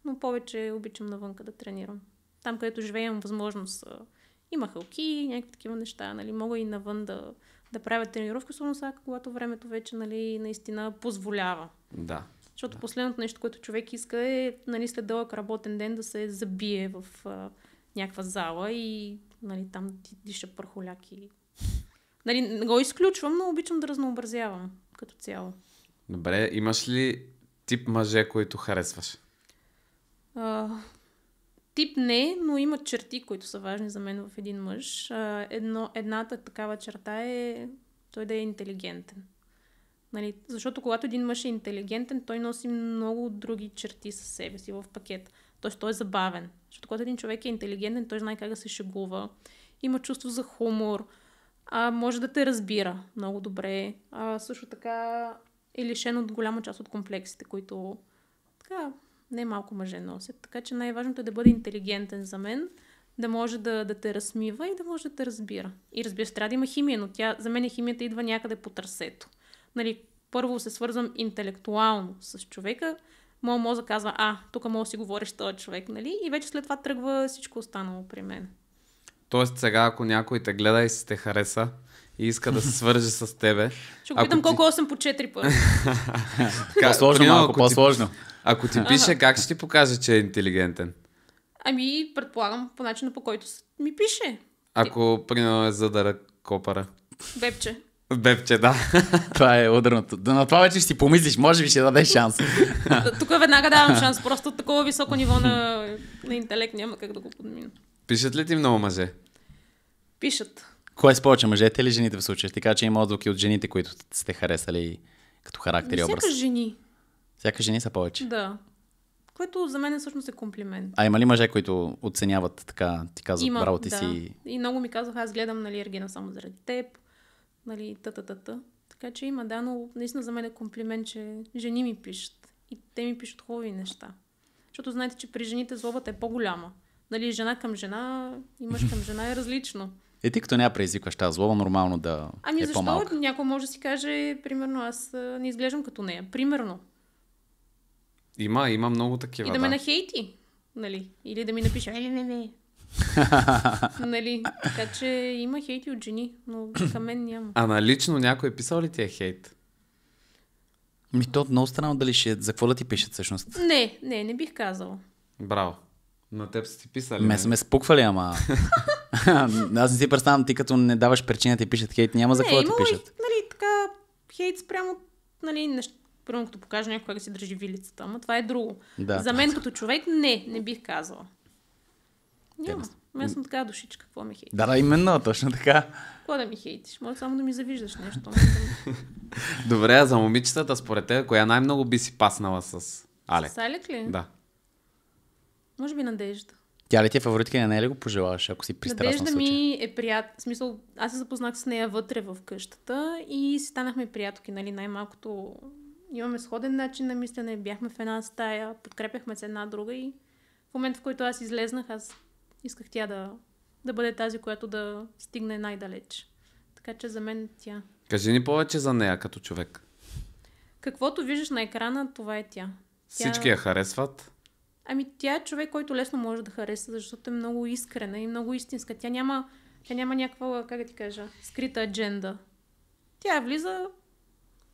но повече обичам навънка да тренирам. Там, където живея, имам възможност. Има хълки, някакви такива неща, нали, мога и навън да, да правя тренировка, особено сега, когато времето вече, нали, наистина позволява. Да. Защото да. последното нещо, което човек иска е, нали, след дълъг работен ден да се забие в някаква зала и нали, там ти диша пърхоляк и... Нали, не го изключвам, но обичам да разнообразявам като цяло. Добре, имаш ли тип мъже, които харесваш? А, тип не, но има черти, които са важни за мен в един мъж. А, едно, едната такава черта е той да е интелигентен. Нали, защото когато един мъж е интелигентен, той носи много други черти със себе си в пакет. Тоест той е забавен. Защото когато един човек е интелигентен, той знае как да се шегува, има чувство за хумор, а, може да те разбира много добре. А, също така е лишен от голяма част от комплексите, които така не малко мъже носят. Така че най-важното е да бъде интелигентен за мен, да може да, да те размива и да може да те разбира. И разбира се, трябва да има химия, но тя, за мен химията идва някъде по трасето. Нали, първо се свързвам интелектуално с човека, моят мозък казва, а, тук мога да си говориш с този човек, нали? И вече след това тръгва всичко останало при мен. Тоест сега, ако някой те гледа и си те хареса, и иска да се свърже с тебе. Ще го питам ти... колко 8 по 4 пъти. по-сложно, малко по-сложно. Ако ти пише, как ще ти покаже, че е интелигентен? Ами, предполагам, по начина по който ми пише. Ако, примерно, е задара копара. Бепче. Бепче, да. това е ударното. Да, на това вече ще си помислиш, може би ще дадеш шанс. Тук веднага давам шанс, просто от такова високо ниво на, на интелект няма как да го подмина. Пишат ли ти много мъже? Пишат. Кое е с повече, мъжете или жените в случая? Ти кажа, че има отзвуки от жените, които сте харесали като характер и образ. Всяка жени. Всяка жени са повече. Да. Което за мен всъщност е комплимент. А има ли мъже, които оценяват така, ти казват, браво ти да. си? И много ми казаха, аз гледам нали, Ергена само заради теб нали, та-та-та-та. Така че има, да, но наистина за мен е комплимент, че жени ми пишат. И те ми пишат хубави неща. Защото знаете, че при жените злобата е по-голяма. Нали, жена към жена и мъж към жена е различно. Е, ти като няма преизвикваш тази злоба, нормално да ами е защо по-малка. някой може да си каже, примерно, аз не изглеждам като нея. Примерно. Има, има много такива. И да, да. ме нахейти. Нали? Или да ми напише, «Е, не, не, не, нали? Така че има хейти от жени, но към мен няма. А на нали, лично някой е писал ли ти е хейт? Ми то много странно дали ще... Е. За какво да ти пишат всъщност? Не, не, не бих казала. Браво. На теб са ти писали. Ме сме нали? спуквали, ама. Аз не си представям, ти като не даваш причина ти пишат хейт, няма за какво да ти пишат. И, нали, така, хейт спрямо, нали, нещо. Първо, като покажа някой как си държи вилицата, ама това е друго. Да. За мен като човек, не, не бих казала. Няма. Ами аз съм така душичка, какво ми хейтиш? Да, да, именно, точно така. Какво да ми хейтиш? Може само да ми завиждаш нещо. Добре, а за момичетата, според те, коя най-много би си паснала с Алек? С Алек ли? Да. Може би Надежда. Тя ли ти е фаворитка на нея ли го пожелаваш, ако си пристрастна Надежда ми е прият... В смисъл, аз се запознах с нея вътре в къщата и си станахме приятелки, нали, най-малкото имаме сходен начин на мислене, бяхме в една стая, подкрепяхме се една друга и в момента, в който аз излезнах, аз исках тя да, да бъде тази, която да стигне най-далеч. Така че за мен тя. Кажи ни повече за нея като човек. Каквото виждаш на екрана, това е тя. тя... Всички я харесват? Ами тя е човек, който лесно може да хареса, защото е много искрена и много истинска. Тя няма, тя няма някаква, как да ти кажа, скрита адженда. Тя влиза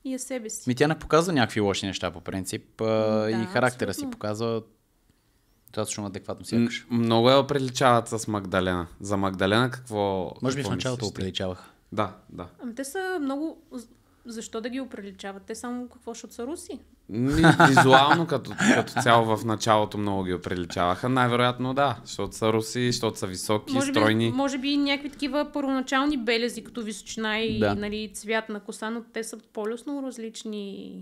и е себе си. Ми тя не показва някакви лоши неща по принцип да, и характера абсолютно. си показва достатъчно адекватно сякаш. Много я оприличават с Магдалена. За Магдалена какво... Може би в началото оприличаваха. Да, да. Ами те са много... Защо да ги оприличават? Те само какво, защото са руси? Визуално като, като цяло в началото много ги оприличаваха. Най-вероятно да, защото са руси, защото са високи, може стройни. Би, може би някакви такива първоначални белези, като височина и да. нали, цвят на коса, но те са по по-лесно различни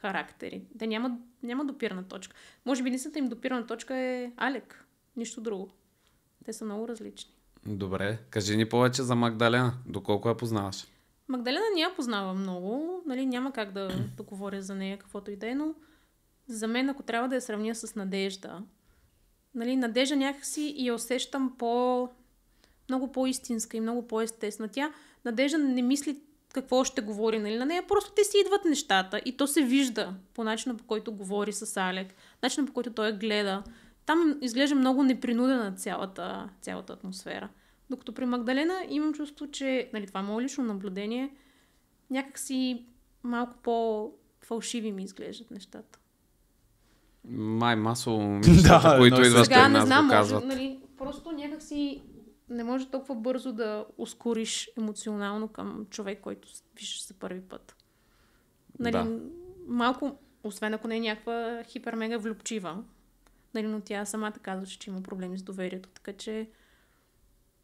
характери. Те няма, няма допирна точка. Може би единствената им допирна точка е Алек. Нищо друго. Те са много различни. Добре. Кажи ни повече за Магдалена. Доколко я познаваш? Магдалена не я познава много. Нали, няма как да, да говоря за нея каквото и да е, но за мен, ако трябва да я сравня с Надежда, нали, Надежда някакси я усещам по... много по-истинска и много по-естествена. Тя, Надежда не мисли какво ще говори нали, на нея. Просто те си идват нещата и то се вижда по начина по който говори с Алек, начина по който той гледа. Там изглежда много непринудена цялата, цялата атмосфера. Докато при Магдалена имам чувство, че нали, това е мое лично наблюдение, някакси малко по-фалшиви ми изглеждат нещата. Май масово момичетата, да, които идват сега, при нас не знам, казват. Може, нали, просто някакси не може толкова бързо да ускориш емоционално към човек, който виждаш за първи път. Нали, да. Малко, освен ако не е някаква хипермега влюбчива, нали, но тя самата казваше, че има проблеми с доверието, така че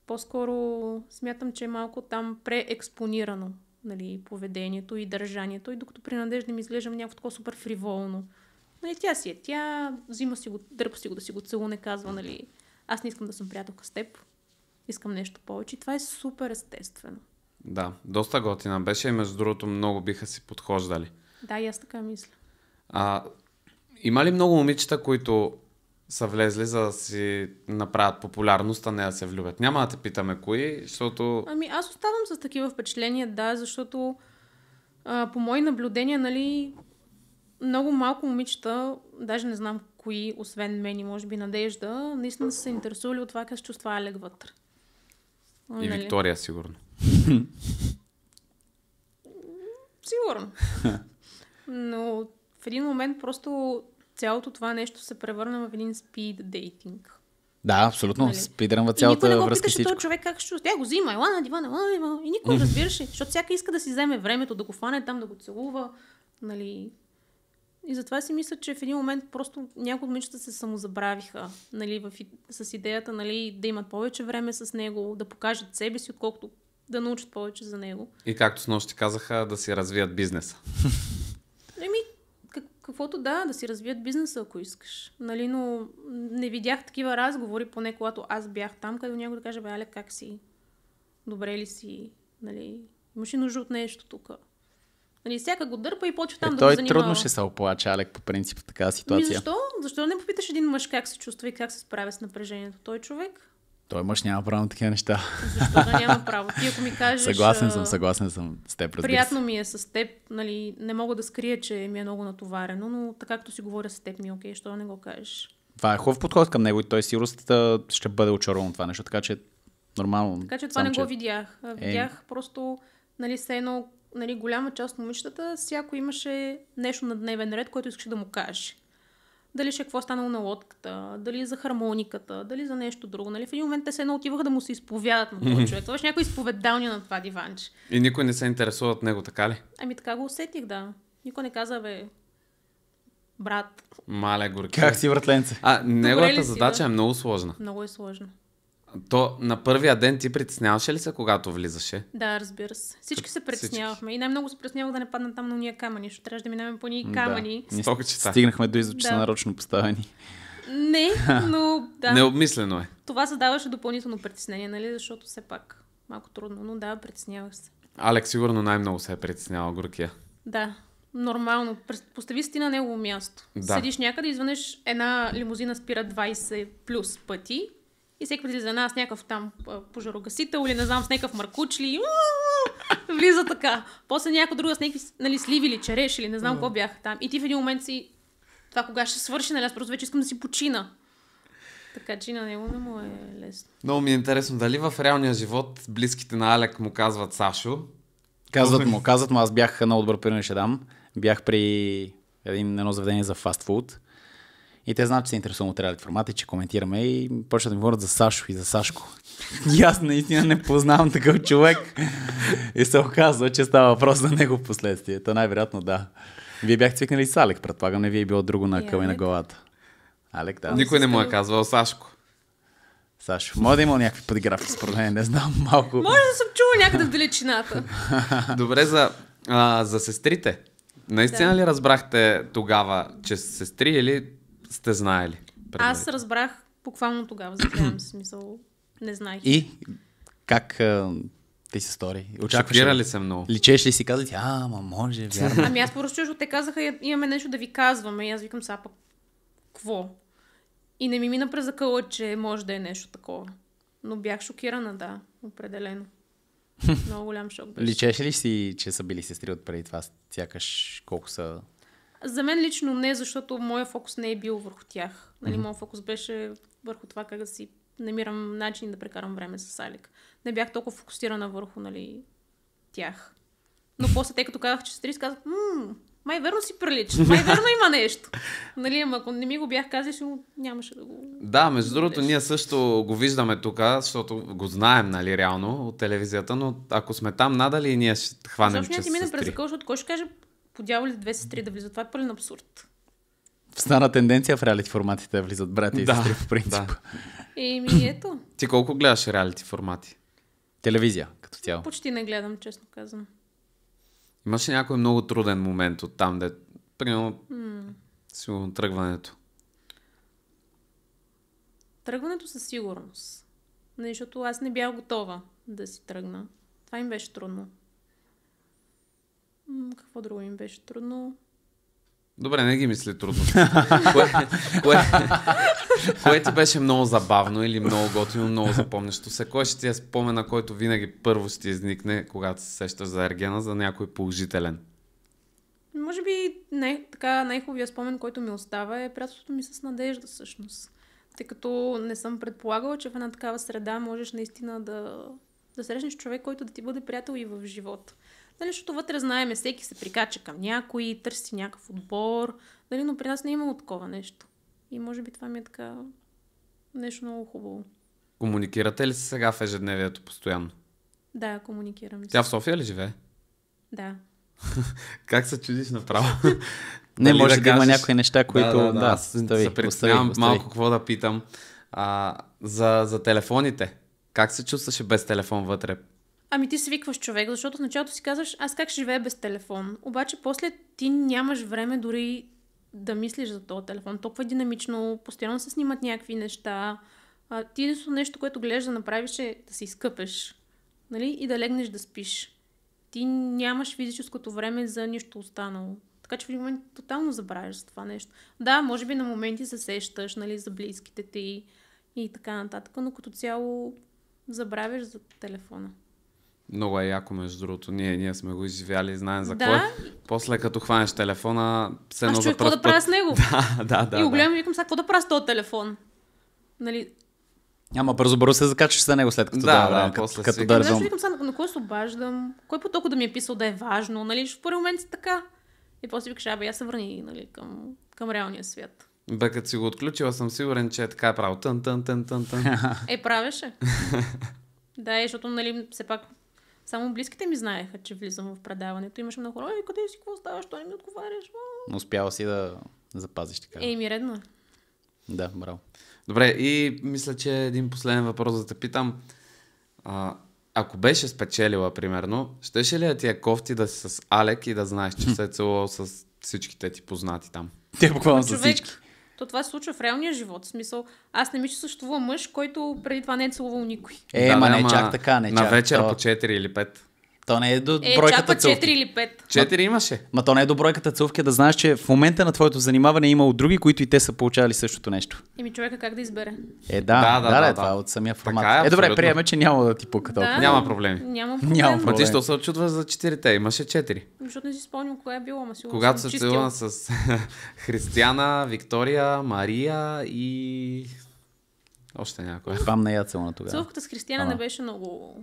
по-скоро смятам, че е малко там преекспонирано нали, поведението и държанието. И докато при Надежда ми изглеждам някакво такова супер фриволно. Нали, тя си е тя, взима си го, дърпа си го да си го целуне, казва, нали, аз не искам да съм приятелка с теб искам нещо повече. И това е супер естествено. Да, доста готина беше и между другото много биха си подхождали. Да, и аз така мисля. А, има ли много момичета, които са влезли за да си направят популярност, а не да се влюбят? Няма да те питаме кои, защото... Ами аз оставам с такива впечатления, да, защото а, по мои наблюдения, нали, много малко момичета, даже не знам кои, освен мен и може би Надежда, наистина са се интересували от това как се чувства Алек вътре. Ами, и нали? Виктория, сигурно. сигурно. Но в един момент просто цялото това нещо се превърна в един speed дейтинг. Да, абсолютно. Нали? Спидрънва цялата и никой не го питаше този човек как ще... Тя го взима, ела на дивана, ела на дивана. И никой не разбираше, защото всяка иска да си вземе времето, да го хване там, да го целува. Нали, и затова си мисля, че в един момент просто някои от момичета се самозабравиха нали, в, с идеята нали, да имат повече време с него, да покажат себе си, отколкото да научат повече за него. И както с нощи казаха, да си развият бизнеса. Еми, как, каквото да, да си развият бизнеса, ако искаш. Нали, но не видях такива разговори, поне когато аз бях там, където някой да каже, бе, Аля, как си? Добре ли си? Нали, имаш ли нужда от нещо тук? Нали, всяка го дърпа и почва е, там е, да той го занимава. трудно ще се оплача Алек, по принцип в такава ами ситуация. Ми защо? Защо не попиташ един мъж как се чувства и как се справя с напрежението? Той човек? Той мъж няма право на такива неща. Защо да няма право? Ти ако ми кажеш... Съгласен съм, съгласен съм с теб, Приятно ми е с теб, нали, не мога да скрия, че ми е много натоварено, но така както си говоря с теб ми е окей, okay, що не го кажеш? Това е хубав подход към него и той сигурно ще бъде очарован това нещо, така че нормално. Така че това сам, не че... го видях. Е. Видях е... просто, нали, се едно нали, голяма част от момичетата, всяко имаше нещо на дневен ред, което искаше да му каже. Дали ще е какво е станало на лодката, дали за хармониката, дали за нещо друго. Нали? В един момент те се едно отиваха да му се изповядат на този човек. Това беше някой изповедалния на това диванче. И никой не се интересува от него, така ли? Ами така го усетих, да. Никой не каза, бе, брат. Мале горки. Как си, братленце? А, неговата задача да? е много сложна. Много е сложна. То на първия ден ти притесняваше ли се, когато влизаше? Да, разбира се. Всички се притеснявахме. И най-много се притеснявах да не падна там на уния камъни, защото трябваше да минаваме по ни камъни. Да. че Стигнахме до изучи да. нарочно поставени. Не, но да. Необмислено е. Това създаваше допълнително притеснение, нали? Защото все пак малко трудно, но да, притеснявах се. Алек, сигурно най-много се е притеснявал Гуркия. Да, нормално. Постави си ти на негово място. Да. Седиш някъде, изведнъж една лимузина спира 20 плюс пъти и всеки влиза за нас някакъв там пожарогасител или не знам с някакъв маркучли. Влиза така. После някой друг с някакви нали, сливи или череш или не знам какво бяха там. И ти в един момент си това кога ще свърши, нали аз просто вече искам да си почина. Така че на него не му е лесно. Много ми е интересно, дали в реалния живот близките на Алек му казват Сашо? Казват му, казват му, аз бях много добър пример, ще дам. Бях при един, едно заведение за фастфуд и те знаят, че се интересувам от реалити формата и че коментираме и почват да ми говорят за Сашо и за Сашко. И аз наистина не познавам такъв човек. И се оказва, че става въпрос за него в последствие. Та най-вероятно да. Вие бяхте свикнали с Алек, предполагам, не ви е било друго на къл и на главата. Алек, да. Никой не му е казвал Сашко. Сашо, може да има някакви подигравки според мен, не знам малко. Може да съм чула някъде в далечината. Добре, за, а, за сестрите. Наистина да. ли разбрахте тогава, че сестри или сте знаели? Аз разбрах буквално тогава, за това смисъл. Не знаех. И как ти се стори? Очакваш ли се много? Личеш ли си казвате, а, ама може, вярно. ами аз просто защото те казаха, имаме нещо да ви казваме. И аз викам, сега пък, какво? И не ми мина през закъла, че може да е нещо такова. Но бях шокирана, да, определено. Много голям шок беше. Личеше ли си, че са били сестри от преди това? Сякаш колко са за мен лично не, защото моя фокус не е бил върху тях. Нали, mm-hmm. Моят фокус беше върху това как да си намирам начин да прекарам време с Алик. Не бях толкова фокусирана върху нали, тях. Но после, тъй като казах, че сестрици, казах, мм, май верно си прилича, май верно има нещо. Нали, ама ако не ми го бях казал, ще му, нямаше да го... Да, между другото, ние също го виждаме тук, защото го знаем, нали, реално, от телевизията, но ако сме там, надали и ние ще хванем, Защо че ти мина през защото кой ще каже, по дяволи две сестри да влизат. Това е пълен абсурд. Стана тенденция в реалити форматите да влизат брати да, и сестри, в принцип. Да. Еми, ето. Ти колко гледаш реалити формати? Телевизия, като цяло. Почти не гледам, честно казвам. Имаше някой много труден момент от там, де, примерно, mm. сигурно тръгването. Тръгването със сигурност. Нали, защото аз не бях готова да си тръгна. Това им беше трудно какво друго им беше трудно? Добре, не ги мисли трудно. кое, кое, ти беше много забавно или много готино, много запомнящо се? Кой ще ти е спомена, който винаги първо ще ти изникне, когато се сещаш за Ергена, за някой положителен? Може би не, така най-хубавия спомен, който ми остава е приятелството ми с надежда всъщност. Тъй като не съм предполагала, че в една такава среда можеш наистина да, да срещнеш човек, който да ти бъде приятел и в живота. Нали, защото вътре знаеме, всеки се прикача към някой, търси някакъв отбор, нали, но при нас не е имало такова нещо. И може би това ми е така нещо много хубаво. Комуникирате ли се сега в ежедневието постоянно? Да, комуникирам. Тя в София ли живее? Да. как се чудиш направо? не, Дали може да, да има някои неща, които... Да, да, да. да да се притеснявам малко какво да питам. А, за, за телефоните. Как се чувстваше без телефон вътре? Ами ти свикваш човек, защото в началото си казваш, аз как ще живея без телефон. Обаче после ти нямаш време дори да мислиш за този телефон. Толкова е динамично, постоянно се снимат някакви неща. А, ти единствено нещо, което гледаш да направиш е да се изкъпеш. Нали? И да легнеш да спиш. Ти нямаш физическото време за нищо останало. Така че в един момент тотално забравяш за това нещо. Да, може би на моменти се сещаш, нали, за близките ти и така нататък, но като цяло забравяш за телефона. Много е яко, между другото. Ние, ние сме го изживяли, знаем за е. да. кой. После, като хванеш телефона, се едно за какво да правя с него? Да, да, да. И го гледам и викам, сега какво да правя с този телефон? Нали, Няма бързо бързо се закачаш за него след като да, да, да, да, после като, като да значи викам сега, на кой се обаждам? Кой по толкова да ми е писал да е важно? Нали, в първи момент си така. И после викаш, абе, я се върни нали, към, към реалния свят. Бе, като си го отключила, съм сигурен, че е така е правил. Тън, тън, тън, тън, тън. е, правеше. да, защото, нали, все пак само близките ми знаеха, че влизам в предаването. Имаше много хора, къде си, какво ставаш, що не ми отговаряш? Но успява си да запазиш така. ми е редно. Да, браво. Добре, и мисля, че един последен въпрос да те питам. А, ако беше спечелила, примерно, щеше ли да ти е кофти да си с Алек и да знаеш, че се е целувал с всичките ти познати там? Те буквално са всички. То това се случва в реалния живот. В смисъл, аз не ми, че съществува мъж, който преди това не е целувал никой. Е, да, ма не, е ама, чак така, не е На чак, вечер то... по 4 или 5. То не е до е, бройката чаква 4 или 5. 4 имаше. Ма то не е до бройката целувки, да знаеш, че в момента на твоето занимаване е имало други, които и те са получавали същото нещо. Еми човека как да избере? Е, да, да, да, да, да това е от самия формат. Така е, е, добре, приеме, че няма да ти пука толкова. Да, няма проблеми. Няма проблем. Няма проблеми. Ма ти се очудваш за 4-те, имаше 4. Защото не си спомням кое е било, ама сигурно Когато се целувам с Християна, Виктория, Мария и... Още някой Пам на е яцел на тогава. Целувката с Християна не беше много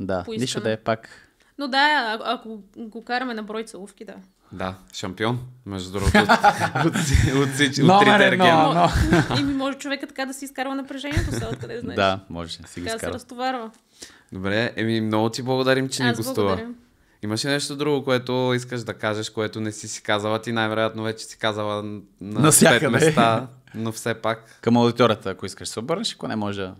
да, нищо да е пак но да, ако го караме на брой целувки, да. Да, шампион, между другото, от, от, от, от, от трите регена. Но, но. И ми може човека така да си изкарва напрежението, сега откъде знаеш. Да, може. Си ги Така да се разтоварва. Добре, еми много ти благодарим, че ни гостува. Имаше Имаш ли нещо друго, което искаш да кажеш, което не си си казала? Ти най-вероятно вече си казала на пет места, но все пак. Към аудиторията, ако искаш, се обърнеш, ако не може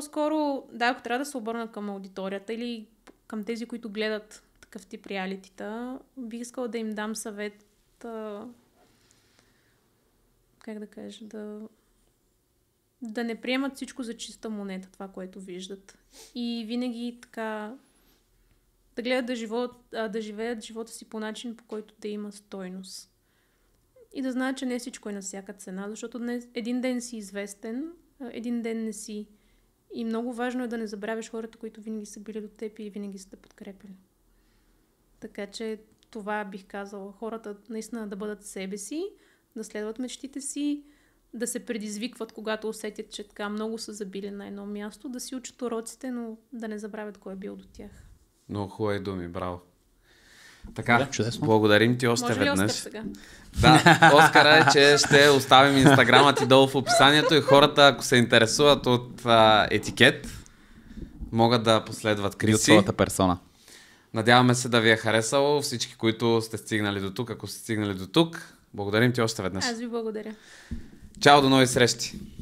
по-скоро, да, ако трябва да се обърна към аудиторията или към тези, които гледат такъв тип реалитита, бих искала да им дам съвет а, как да кажа, да да не приемат всичко за чиста монета, това, което виждат. И винаги така да гледат да, живот, а, да живеят живота си по начин, по който да има стойност. И да знаят, че не всичко е на всяка цена, защото днес, един ден си известен, един ден не си. И много важно е да не забравяш хората, които винаги са били до теб и винаги са те подкрепили. Така че това бих казала. Хората наистина да бъдат себе си, да следват мечтите си, да се предизвикват, когато усетят, че така много са забили на едно място, да си учат уроците, но да не забравят кой е бил до тях. Много хубави думи, браво! Така, да, чудесно. благодарим ти още Може веднъж. Да, Оскара е, че ще оставим инстаграмът ти долу в описанието и хората, ако се интересуват от а, етикет, могат да последват Криси. И персона. Надяваме се да ви е харесало всички, които сте стигнали до тук. Ако сте стигнали до тук, благодарим ти още веднъж. Аз ви благодаря. Чао, до нови срещи!